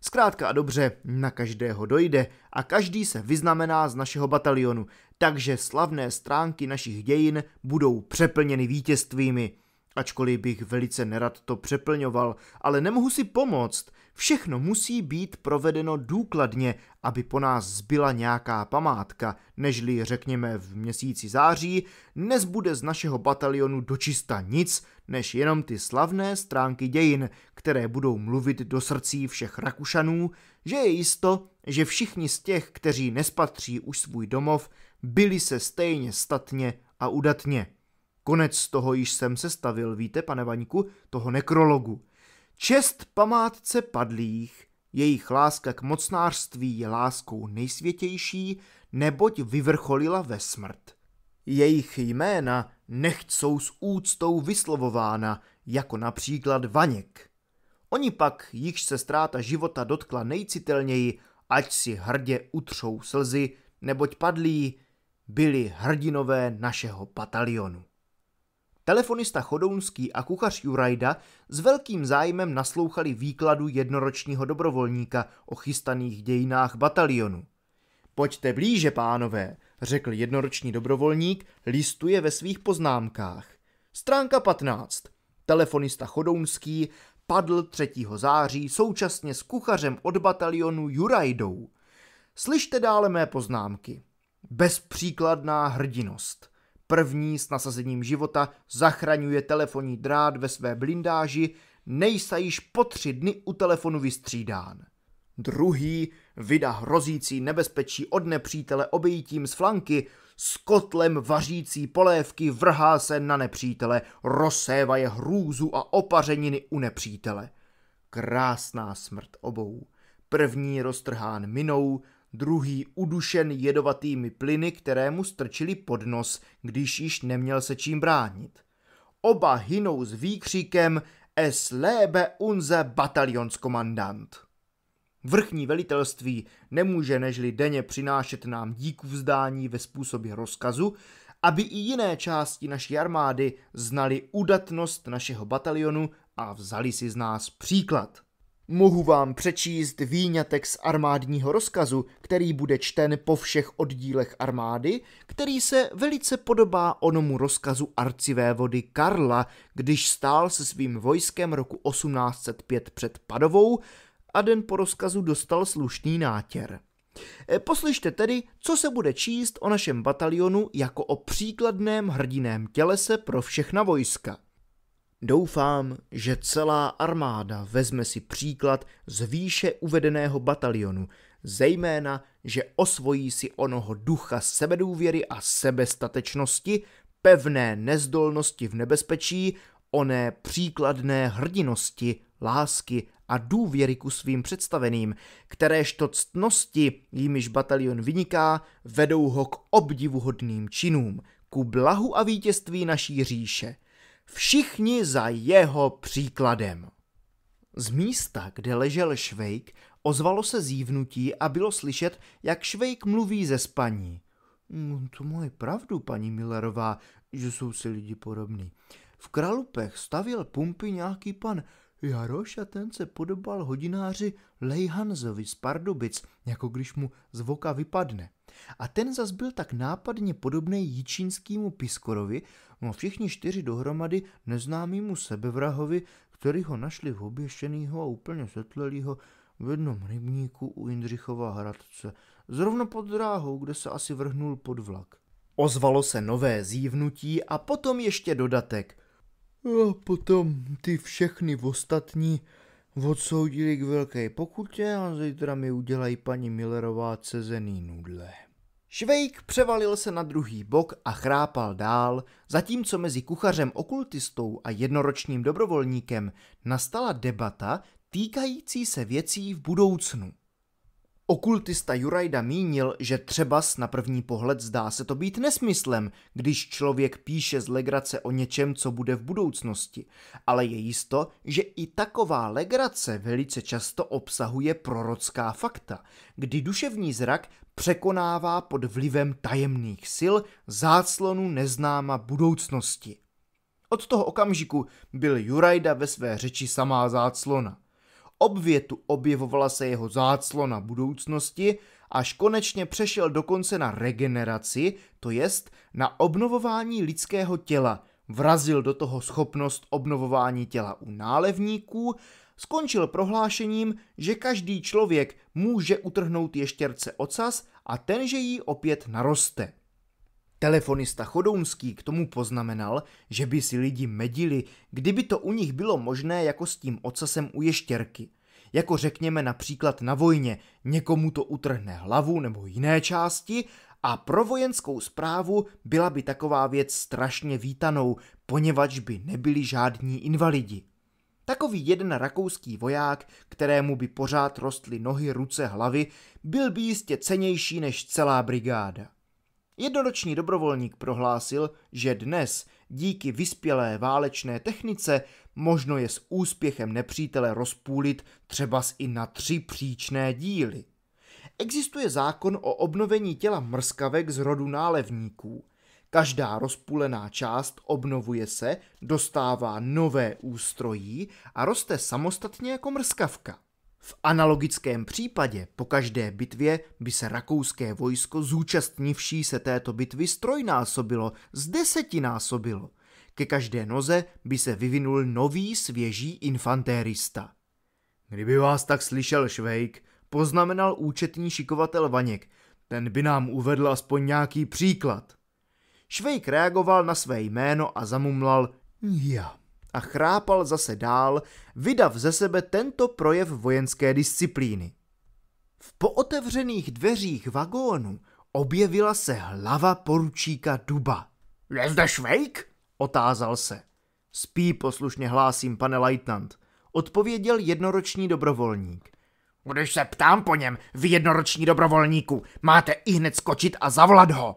Zkrátka a dobře, na každého dojde a každý se vyznamená z našeho batalionu, takže slavné stránky našich dějin budou přeplněny vítězstvími – Ačkoliv bych velice nerad to přeplňoval, ale nemohu si pomoct. Všechno musí být provedeno důkladně, aby po nás zbyla nějaká památka, nežli řekněme v měsíci září, nezbude z našeho batalionu dočista nic, než jenom ty slavné stránky dějin, které budou mluvit do srdcí všech Rakušanů, že je jisto, že všichni z těch, kteří nespatří už svůj domov, byli se stejně statně a udatně. Konec toho již jsem sestavil, víte, pane Vaňku, toho nekrologu. Čest památce padlých, jejich láska k mocnářství je láskou nejsvětější, neboť vyvrcholila ve smrt. Jejich jména nechť jsou s úctou vyslovována, jako například Vaněk. Oni pak, jichž se ztráta života dotkla nejcitelněji, ať si hrdě utřou slzy, neboť padlí, byli hrdinové našeho batalionu. Telefonista Chodounský a kuchař Jurajda s velkým zájmem naslouchali výkladu jednoročního dobrovolníka o chystaných dějinách batalionu. Pojďte blíže, pánové, řekl jednoroční dobrovolník, listuje ve svých poznámkách. Stránka 15. Telefonista Chodounský padl 3. září současně s kuchařem od batalionu Jurajdou. Slyšte dále mé poznámky. Bezpříkladná hrdinost. První s nasazením života zachraňuje telefonní drát ve své blindáži, nejsa již po tři dny u telefonu vystřídán. Druhý vydá hrozící nebezpečí od nepřítele obejítím z flanky, s kotlem vařící polévky vrhá se na nepřítele, rozsévá je hrůzu a opařeniny u nepřítele. Krásná smrt obou. První roztrhán minou, druhý udušen jedovatými plyny, které mu strčili pod nos, když již neměl se čím bránit. Oba hynou s výkřikem Es lebe unze batalionskomandant. Vrchní velitelství nemůže nežli denně přinášet nám díku vzdání ve způsobě rozkazu, aby i jiné části naší armády znali udatnost našeho batalionu a vzali si z nás příklad. Mohu vám přečíst výňatek z armádního rozkazu, který bude čten po všech oddílech armády, který se velice podobá onomu rozkazu arcivévody Karla, když stál se svým vojskem roku 1805 před Padovou a den po rozkazu dostal slušný nátěr. E, poslyšte tedy, co se bude číst o našem batalionu jako o příkladném hrdiném tělese pro všechna vojska. Doufám, že celá armáda vezme si příklad z výše uvedeného batalionu, zejména, že osvojí si onoho ducha sebedůvěry a sebestatečnosti, pevné nezdolnosti v nebezpečí, oné příkladné hrdinosti, lásky a důvěry ku svým představeným, kteréžto ctnosti, jimiž batalion vyniká, vedou ho k obdivuhodným činům, ku blahu a vítězství naší říše – všichni za jeho příkladem. Z místa, kde ležel Švejk, ozvalo se zívnutí a bylo slyšet, jak Švejk mluví ze spaní. Hmm, to moje pravdu, paní Millerová, že jsou si lidi podobní. V Kralupech stavil pumpy nějaký pan Jaroš a ten se podobal hodináři Lejhanzovi z Pardubic, jako když mu z voka vypadne. A ten zas byl tak nápadně podobný jičínskému Piskorovi, No všichni čtyři dohromady neznámýmu sebevrahovi, který ho našli v oběšenýho a úplně setlelýho v jednom rybníku u Jindřichova hradce, zrovna pod dráhou, kde se asi vrhnul pod vlak. Ozvalo se nové zívnutí a potom ještě dodatek. A no, potom ty všechny ostatní odsoudili k velké pokutě a zítra mi udělají paní Millerová cezený nudle. Švejk převalil se na druhý bok a chrápal dál, zatímco mezi kuchařem okultistou a jednoročním dobrovolníkem nastala debata týkající se věcí v budoucnu. Okultista Jurajda mínil, že třeba na první pohled zdá se to být nesmyslem, když člověk píše z legrace o něčem, co bude v budoucnosti, ale je jisto, že i taková legrace velice často obsahuje prorocká fakta, kdy duševní zrak překonává pod vlivem tajemných sil záclonu neznáma budoucnosti. Od toho okamžiku byl Jurajda ve své řeči samá záclona. Obvětu objevovala se jeho záclona budoucnosti, až konečně přešel dokonce na regeneraci, to jest na obnovování lidského těla – Vrazil do toho schopnost obnovování těla u nálevníků, skončil prohlášením, že každý člověk může utrhnout ještěrce ocas a ten, že jí opět naroste. Telefonista Chodounský k tomu poznamenal, že by si lidi medili, kdyby to u nich bylo možné jako s tím ocasem u ještěrky. Jako řekněme například na vojně, někomu to utrhne hlavu nebo jiné části a pro vojenskou zprávu byla by taková věc strašně vítanou, poněvadž by nebyli žádní invalidi. Takový jeden rakouský voják, kterému by pořád rostly nohy, ruce, hlavy, byl by jistě cenější než celá brigáda. Jednoroční dobrovolník prohlásil, že dnes díky vyspělé válečné technice možno je s úspěchem nepřítele rozpůlit třeba i na tři příčné díly. Existuje zákon o obnovení těla mrskavek z rodu nálevníků. Každá rozpůlená část obnovuje se, dostává nové ústrojí a roste samostatně jako mrskavka. V analogickém případě po každé bitvě by se rakouské vojsko zúčastnivší se této bitvy strojnásobilo, z desetinásobilo. Ke každé noze by se vyvinul nový svěží infanterista. Kdyby vás tak slyšel Švejk, poznamenal účetní šikovatel Vaněk. Ten by nám uvedl aspoň nějaký příklad. Švejk reagoval na své jméno a zamumlal ja a chrápal zase dál, vydav ze sebe tento projev vojenské disciplíny. V pootevřených dveřích vagónu objevila se hlava poručíka Duba. Je zde švejk? Otázal se. Spí poslušně hlásím, pane leitnant. odpověděl jednoroční dobrovolník. Když se ptám po něm, vy jednoroční dobrovolníku, máte i hned skočit a zavolat ho.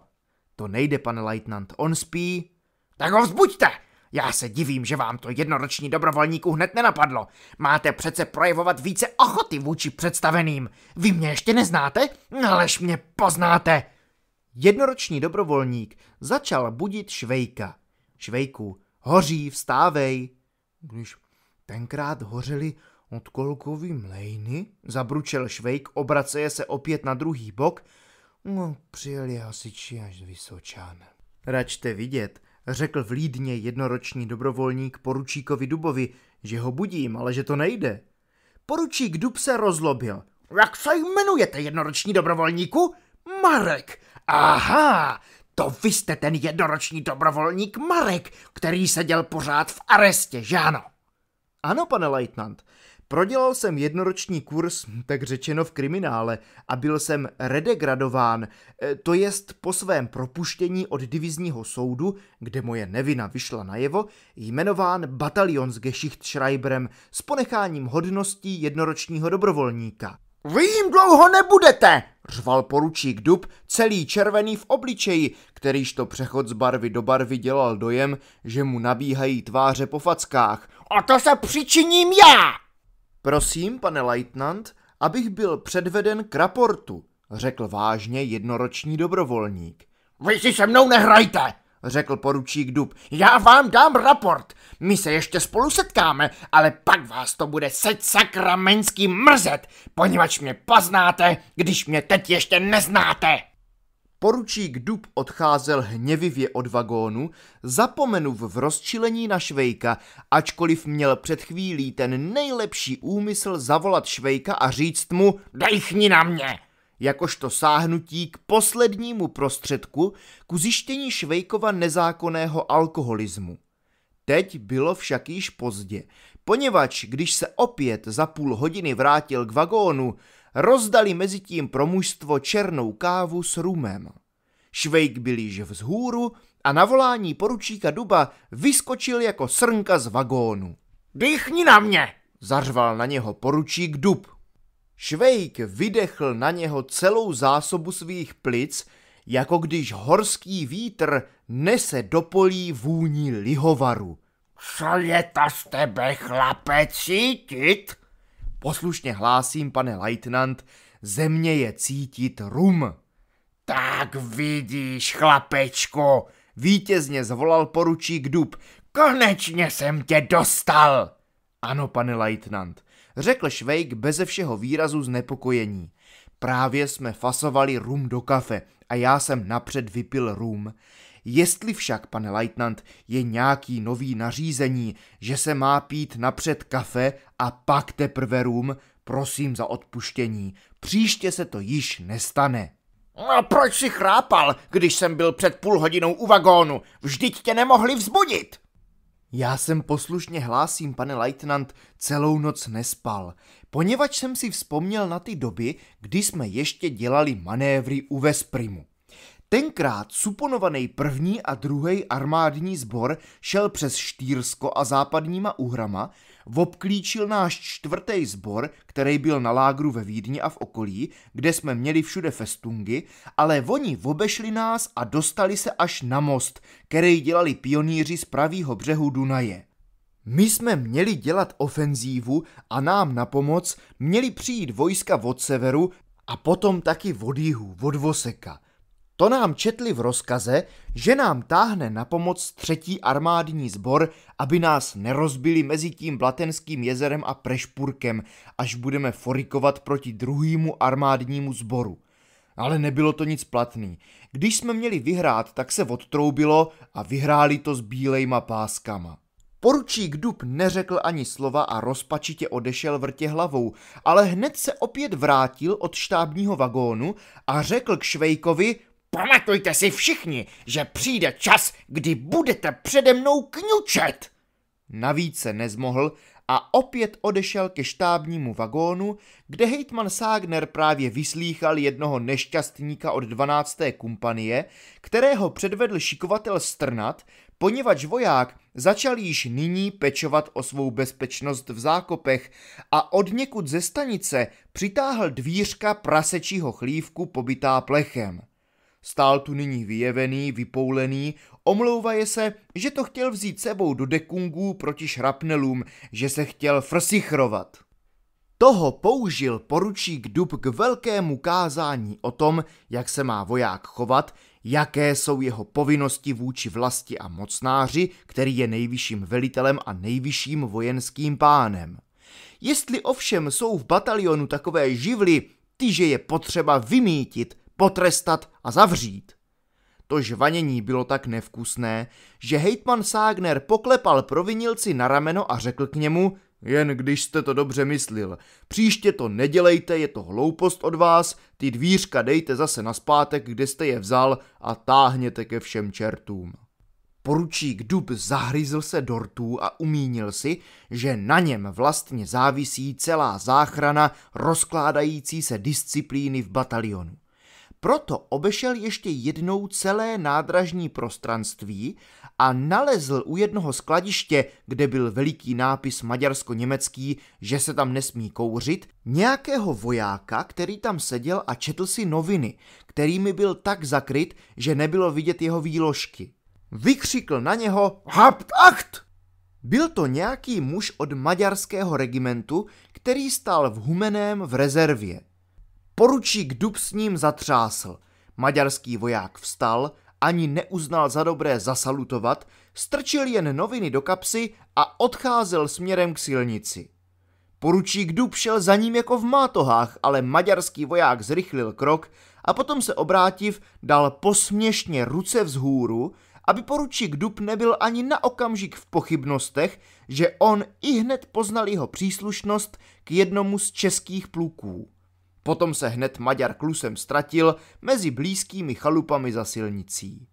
To nejde, pane lejtnant, on spí. Tak ho vzbuďte! Já se divím, že vám to jednoroční dobrovolníku hned nenapadlo. Máte přece projevovat více ochoty vůči představeným. Vy mě ještě neznáte? Alež mě poznáte! Jednoroční dobrovolník začal budit Švejka. Švejku, hoří, vstávej. Když tenkrát hořeli od kolkový mlejny? Zabručel Švejk, obraceje se opět na druhý bok. No, přijeli hasiči až z Vysočan. Račte vidět, řekl v Lídně jednoroční dobrovolník poručíkovi Dubovi, že ho budím, ale že to nejde. Poručík Dub se rozlobil. Jak se jmenujete, jednoroční dobrovolníku? Marek! Aha, to vy jste ten jednoroční dobrovolník Marek, který seděl pořád v arestě, že ano? Ano, pane leitnant. Prodělal jsem jednoroční kurz, tak řečeno v kriminále, a byl jsem redegradován, e, to jest po svém propuštění od divizního soudu, kde moje nevina vyšla najevo, jmenován batalionsgeschichtschreiberem s ponecháním hodností jednoročního dobrovolníka. Vy jim dlouho nebudete, řval poručík Dub, celý červený v obličeji, kterýž to přechod z barvy do barvy dělal dojem, že mu nabíhají tváře po fackách. A to se přičiním já! Prosím, pane Leitnant, abych byl předveden k raportu, řekl vážně jednoroční dobrovolník. Vy si se mnou nehrajte, řekl poručík Dub. Já vám dám raport. My se ještě spolu setkáme, ale pak vás to bude seď sakramenský mrzet, poněvadž mě poznáte, když mě teď ještě neznáte. Poručík Dub odcházel hněvivě od vagónu, zapomenuv v rozčilení na Švejka, ačkoliv měl před chvílí ten nejlepší úmysl zavolat Švejka a říct mu Dejchni na mě! Jakožto sáhnutí k poslednímu prostředku ku zjištění Švejkova nezákonného alkoholismu. Teď bylo však již pozdě, poněvadž když se opět za půl hodiny vrátil k vagónu, rozdali mezi tím pro mužstvo černou kávu s rumem. Švejk byl již vzhůru a na volání poručíka Duba vyskočil jako srnka z vagónu. Dýchni na mě! zařval na něho poručík Dub. Švejk vydechl na něho celou zásobu svých plic, jako když horský vítr nese do polí vůni lihovaru. Co je ta z tebe, chlape, cítit? Poslušně hlásím, pane Leitnant, země je cítit rum. Tak vidíš, chlapečko, vítězně zvolal poručík Dub. Konečně jsem tě dostal. Ano, pane Leitnant, řekl Švejk beze všeho výrazu znepokojení. Právě jsme fasovali rum do kafe a já jsem napřed vypil rum. Jestli však, pane Leitnant, je nějaký nový nařízení, že se má pít napřed kafe a pak teprve rum, prosím za odpuštění. Příště se to již nestane. No proč si chrápal, když jsem byl před půl hodinou u vagónu? Vždyť tě nemohli vzbudit. Já jsem poslušně hlásím, pane Leitnant, celou noc nespal, poněvadž jsem si vzpomněl na ty doby, kdy jsme ještě dělali manévry u Vesprimu. Tenkrát suponovaný první a druhý armádní sbor šel přes Štýrsko a západníma Uhrama, obklíčil náš čtvrtý sbor, který byl na lágru ve Vídni a v okolí, kde jsme měli všude festungy, ale oni obešli nás a dostali se až na most, který dělali pionýři z pravýho břehu Dunaje. My jsme měli dělat ofenzívu a nám na pomoc měli přijít vojska od severu a potom taky od jihu, od Voseka – to nám četli v rozkaze, že nám táhne na pomoc třetí armádní sbor, aby nás nerozbili mezi tím Blatenským jezerem a Prešpurkem, až budeme forikovat proti druhému armádnímu sboru. Ale nebylo to nic platný. Když jsme měli vyhrát, tak se odtroubilo a vyhráli to s bílejma páskama. Poručík Dub neřekl ani slova a rozpačitě odešel vrtě hlavou, ale hned se opět vrátil od štábního vagónu a řekl k Švejkovi, Pamatujte si všichni, že přijde čas, kdy budete přede mnou kňučet. Navíc se nezmohl a opět odešel ke štábnímu vagónu, kde hejtman Ságner právě vyslýchal jednoho nešťastníka od 12. kumpanie, kterého předvedl šikovatel strnat, poněvadž voják začal již nyní pečovat o svou bezpečnost v zákopech a od někud ze stanice přitáhl dvířka prasečího chlívku pobytá plechem. Stál tu nyní vyjevený, vypoulený, omlouvaje se, že to chtěl vzít sebou do dekungů proti šrapnelům, že se chtěl frsichrovat. Toho použil poručík Dub k velkému kázání o tom, jak se má voják chovat, jaké jsou jeho povinnosti vůči vlasti a mocnáři, který je nejvyšším velitelem a nejvyšším vojenským pánem. Jestli ovšem jsou v batalionu takové živly, ty, že je potřeba vymítit, potrestat a zavřít. To žvanění bylo tak nevkusné, že hejtman Ságner poklepal provinilci na rameno a řekl k němu, jen když jste to dobře myslil, příště to nedělejte, je to hloupost od vás, ty dvířka dejte zase naspátek, kde jste je vzal a táhněte ke všem čertům. Poručík Dub zahryzl se dortů a umínil si, že na něm vlastně závisí celá záchrana rozkládající se disciplíny v batalionu. Proto obešel ještě jednou celé nádražní prostranství a nalezl u jednoho skladiště, kde byl veliký nápis maďarsko-německý, že se tam nesmí kouřit, nějakého vojáka, který tam seděl a četl si noviny, kterými byl tak zakryt, že nebylo vidět jeho výložky. Vykřikl na něho Habt acht! Byl to nějaký muž od maďarského regimentu, který stál v Humeném v rezervě. Poručík Dub s ním zatřásl. Maďarský voják vstal, ani neuznal za dobré zasalutovat, strčil jen noviny do kapsy a odcházel směrem k silnici. Poručík Dub šel za ním jako v mátohách, ale maďarský voják zrychlil krok a potom se obrátiv dal posměšně ruce vzhůru, aby poručík Dub nebyl ani na okamžik v pochybnostech, že on i hned poznal jeho příslušnost k jednomu z českých pluků. Potom se hned Maďar klusem ztratil mezi blízkými chalupami za silnicí.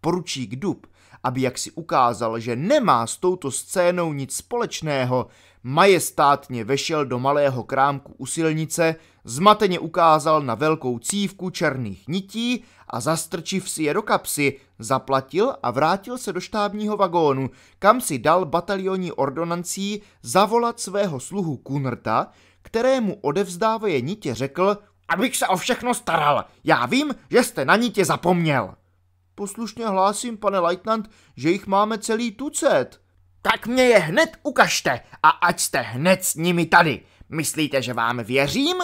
Poručík Dub, aby jaksi ukázal, že nemá s touto scénou nic společného, majestátně vešel do malého krámku u silnice, zmateně ukázal na velkou cívku černých nití a zastrčiv si je do kapsy, zaplatil a vrátil se do štábního vagónu, kam si dal batalionní ordonancí zavolat svého sluhu Kunrta, kterému odevzdávají nitě řekl, abych se o všechno staral. Já vím, že jste na nitě zapomněl. Poslušně hlásím, pane Lightnant, že jich máme celý tucet. Tak mě je hned ukažte a ať jste hned s nimi tady. Myslíte, že vám věřím?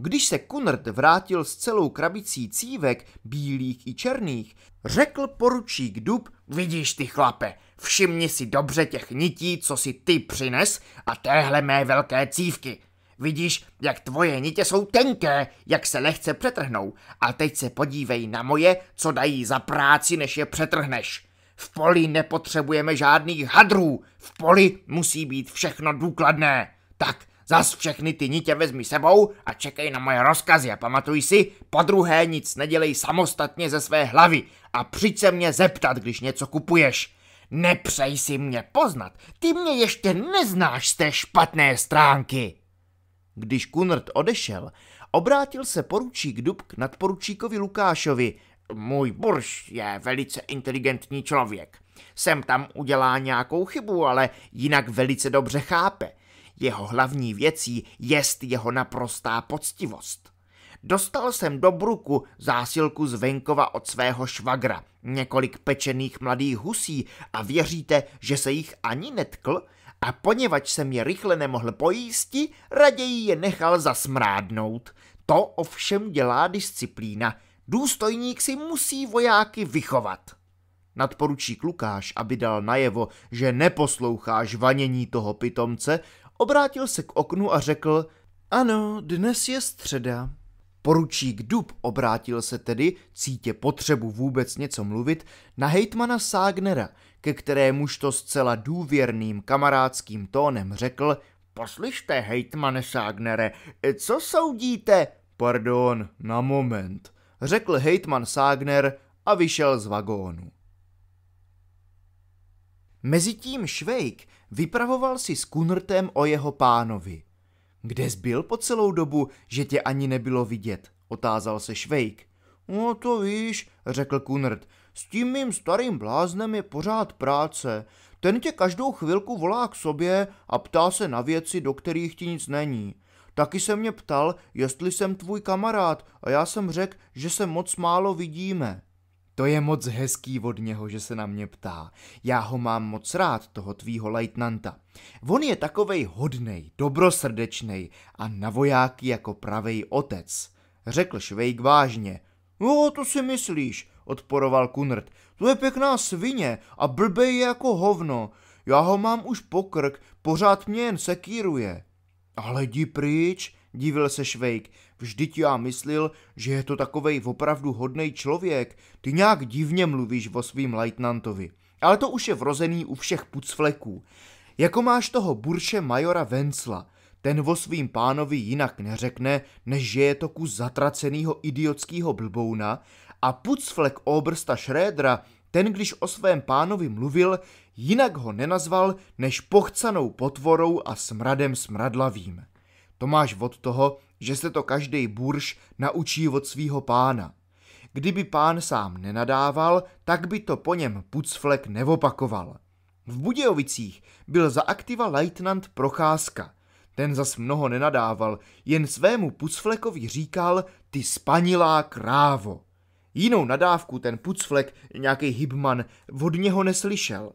Když se Kunrt vrátil s celou krabicí cívek, bílých i černých, řekl poručík Dub, vidíš ty chlape, všimni si dobře těch nití, co si ty přines a téhle mé velké cívky. Vidíš, jak tvoje nitě jsou tenké, jak se lehce přetrhnou. A teď se podívej na moje, co dají za práci, než je přetrhneš. V poli nepotřebujeme žádných hadrů, v poli musí být všechno důkladné. Tak, Zas všechny ty nitě vezmi sebou a čekej na moje rozkazy a pamatuj si, po druhé nic nedělej samostatně ze své hlavy a přijď se mě zeptat, když něco kupuješ. Nepřej si mě poznat, ty mě ještě neznáš z té špatné stránky. Když Kunrt odešel, obrátil se poručík Dub k nadporučíkovi Lukášovi. Můj Burš je velice inteligentní člověk. Sem tam udělá nějakou chybu, ale jinak velice dobře chápe. Jeho hlavní věcí jest jeho naprostá poctivost. Dostal jsem do bruku zásilku z venkova od svého švagra, několik pečených mladých husí a věříte, že se jich ani netkl? A poněvadž jsem je rychle nemohl pojísti, raději je nechal zasmrádnout. To ovšem dělá disciplína. Důstojník si musí vojáky vychovat. Nadporučík Lukáš, aby dal najevo, že neposlouchá žvanění toho pitomce, obrátil se k oknu a řekl, ano, dnes je středa. Poručík Dub obrátil se tedy, cítě potřebu vůbec něco mluvit, na hejtmana Ságnera, ke kterémuž to zcela důvěrným kamarádským tónem řekl, poslyšte, hejtmane Ságnere, co soudíte? Pardon, na moment, řekl hejtman Ságner a vyšel z vagónu. Mezitím Švejk Vypravoval si s Kunrtem o jeho pánovi. Kde byl po celou dobu, že tě ani nebylo vidět? Otázal se Švejk. No to víš, řekl Kunrt, s tím mým starým bláznem je pořád práce. Ten tě každou chvilku volá k sobě a ptá se na věci, do kterých ti nic není. Taky se mě ptal, jestli jsem tvůj kamarád a já jsem řekl, že se moc málo vidíme. To je moc hezký od něho, že se na mě ptá. Já ho mám moc rád, toho tvýho lejtnanta. On je takovej hodnej, dobrosrdečnej a na vojáky jako pravej otec. Řekl Švejk vážně. No, to si myslíš, odporoval Kunrt. To je pěkná svině a blbej je jako hovno. Já ho mám už pokrk, pořád mě jen sekíruje. Ale jdi pryč, Divil se Švejk, vždyť já myslil, že je to takovej opravdu hodnej člověk, ty nějak divně mluvíš o svým lajtnantovi. Ale to už je vrozený u všech pucfleků. Jako máš toho burše majora Vencla, ten vo svým pánovi jinak neřekne, než že je to kus zatraceného idiotského blbouna a pucflek obrsta Šrédra, ten když o svém pánovi mluvil, jinak ho nenazval než pochcanou potvorou a smradem smradlavým. To máš od toho, že se to každý burš naučí od svýho pána. Kdyby pán sám nenadával, tak by to po něm Pucflek nevopakoval. V Budějovicích byl za aktiva lejtnant Procházka. Ten zas mnoho nenadával, jen svému Pucflekovi říkal ty spanilá krávo. Jinou nadávku ten Pucflek, nějaký hybman, od něho neslyšel.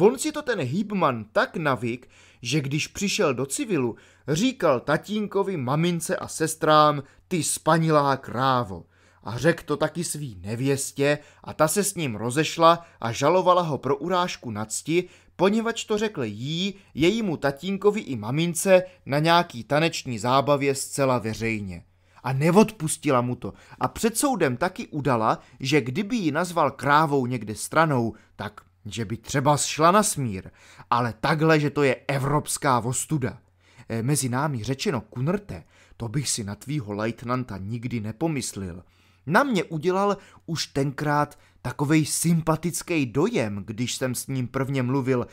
On si to ten hybman tak navik, že když přišel do civilu, říkal tatínkovi, mamince a sestrám, ty spanilá krávo. A řekl to taky svý nevěstě a ta se s ním rozešla a žalovala ho pro urážku na cti, poněvadž to řekl jí, jejímu tatínkovi i mamince na nějaký taneční zábavě zcela veřejně. A neodpustila mu to. A před soudem taky udala, že kdyby ji nazval krávou někde stranou, tak že by třeba šla na smír, ale takhle, že to je evropská vostuda. E, mezi námi řečeno, kunrte, to bych si na tvýho lejtnanta nikdy nepomyslil. Na mě udělal už tenkrát takovej sympatický dojem, když jsem s ním prvně mluvil,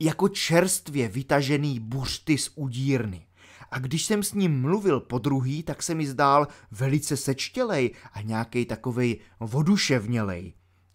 jako čerstvě vytažený buřty z udírny. A když jsem s ním mluvil po druhý, tak se mi zdál velice sečtělej a nějakej takovej voduševnělej.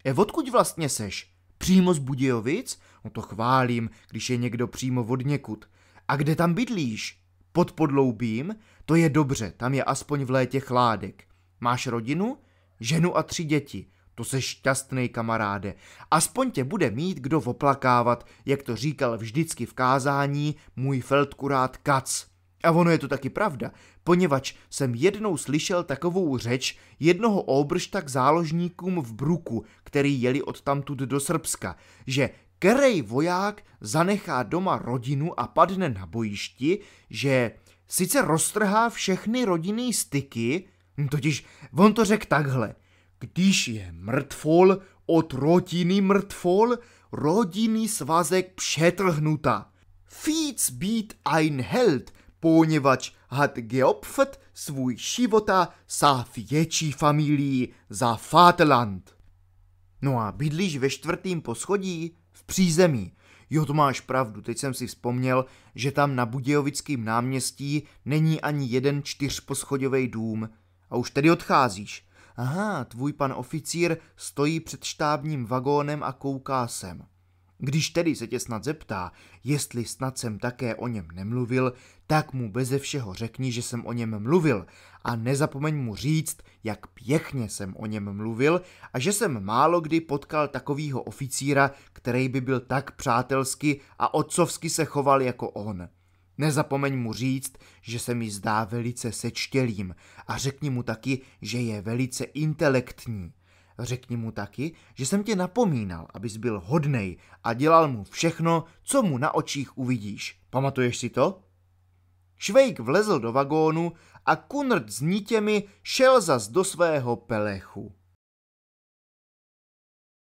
E, odkud vlastně seš? Přímo z Budějovic? No to chválím, když je někdo přímo od někud. A kde tam bydlíš? Pod podloubím? To je dobře, tam je aspoň v létě chládek. Máš rodinu? Ženu a tři děti. To se šťastný kamaráde. Aspoň tě bude mít kdo oplakávat, jak to říkal vždycky v kázání můj feldkurát Kac. A ono je to taky pravda, poněvadž jsem jednou slyšel takovou řeč jednoho obršta k záložníkům v Bruku, který jeli odtamtud do Srbska, že kerej voják zanechá doma rodinu a padne na bojišti, že sice roztrhá všechny rodinný styky, hm, totiž on to řekl takhle, když je mrtvol od rodiny mrtvol, rodinný svazek přetrhnuta. Fíc být ein Held – poněvadž had geopfet svůj života sa větší familii za fátland. No a bydlíš ve čtvrtém poschodí v přízemí. Jo, to máš pravdu, teď jsem si vzpomněl, že tam na Budějovickém náměstí není ani jeden čtyřposchodový dům. A už tedy odcházíš. Aha, tvůj pan oficír stojí před štábním vagónem a kouká sem. Když tedy se tě snad zeptá, jestli snad jsem také o něm nemluvil, tak mu beze všeho řekni, že jsem o něm mluvil a nezapomeň mu říct, jak pěkně jsem o něm mluvil a že jsem málo kdy potkal takovýho oficíra, který by byl tak přátelsky a otcovsky se choval jako on. Nezapomeň mu říct, že se mi zdá velice sečtělým a řekni mu taky, že je velice intelektní. Řekni mu taky, že jsem tě napomínal, abys byl hodnej a dělal mu všechno, co mu na očích uvidíš. Pamatuješ si to? Švejk vlezl do vagónu a Kunrt s nítěmi šel zas do svého pelechu.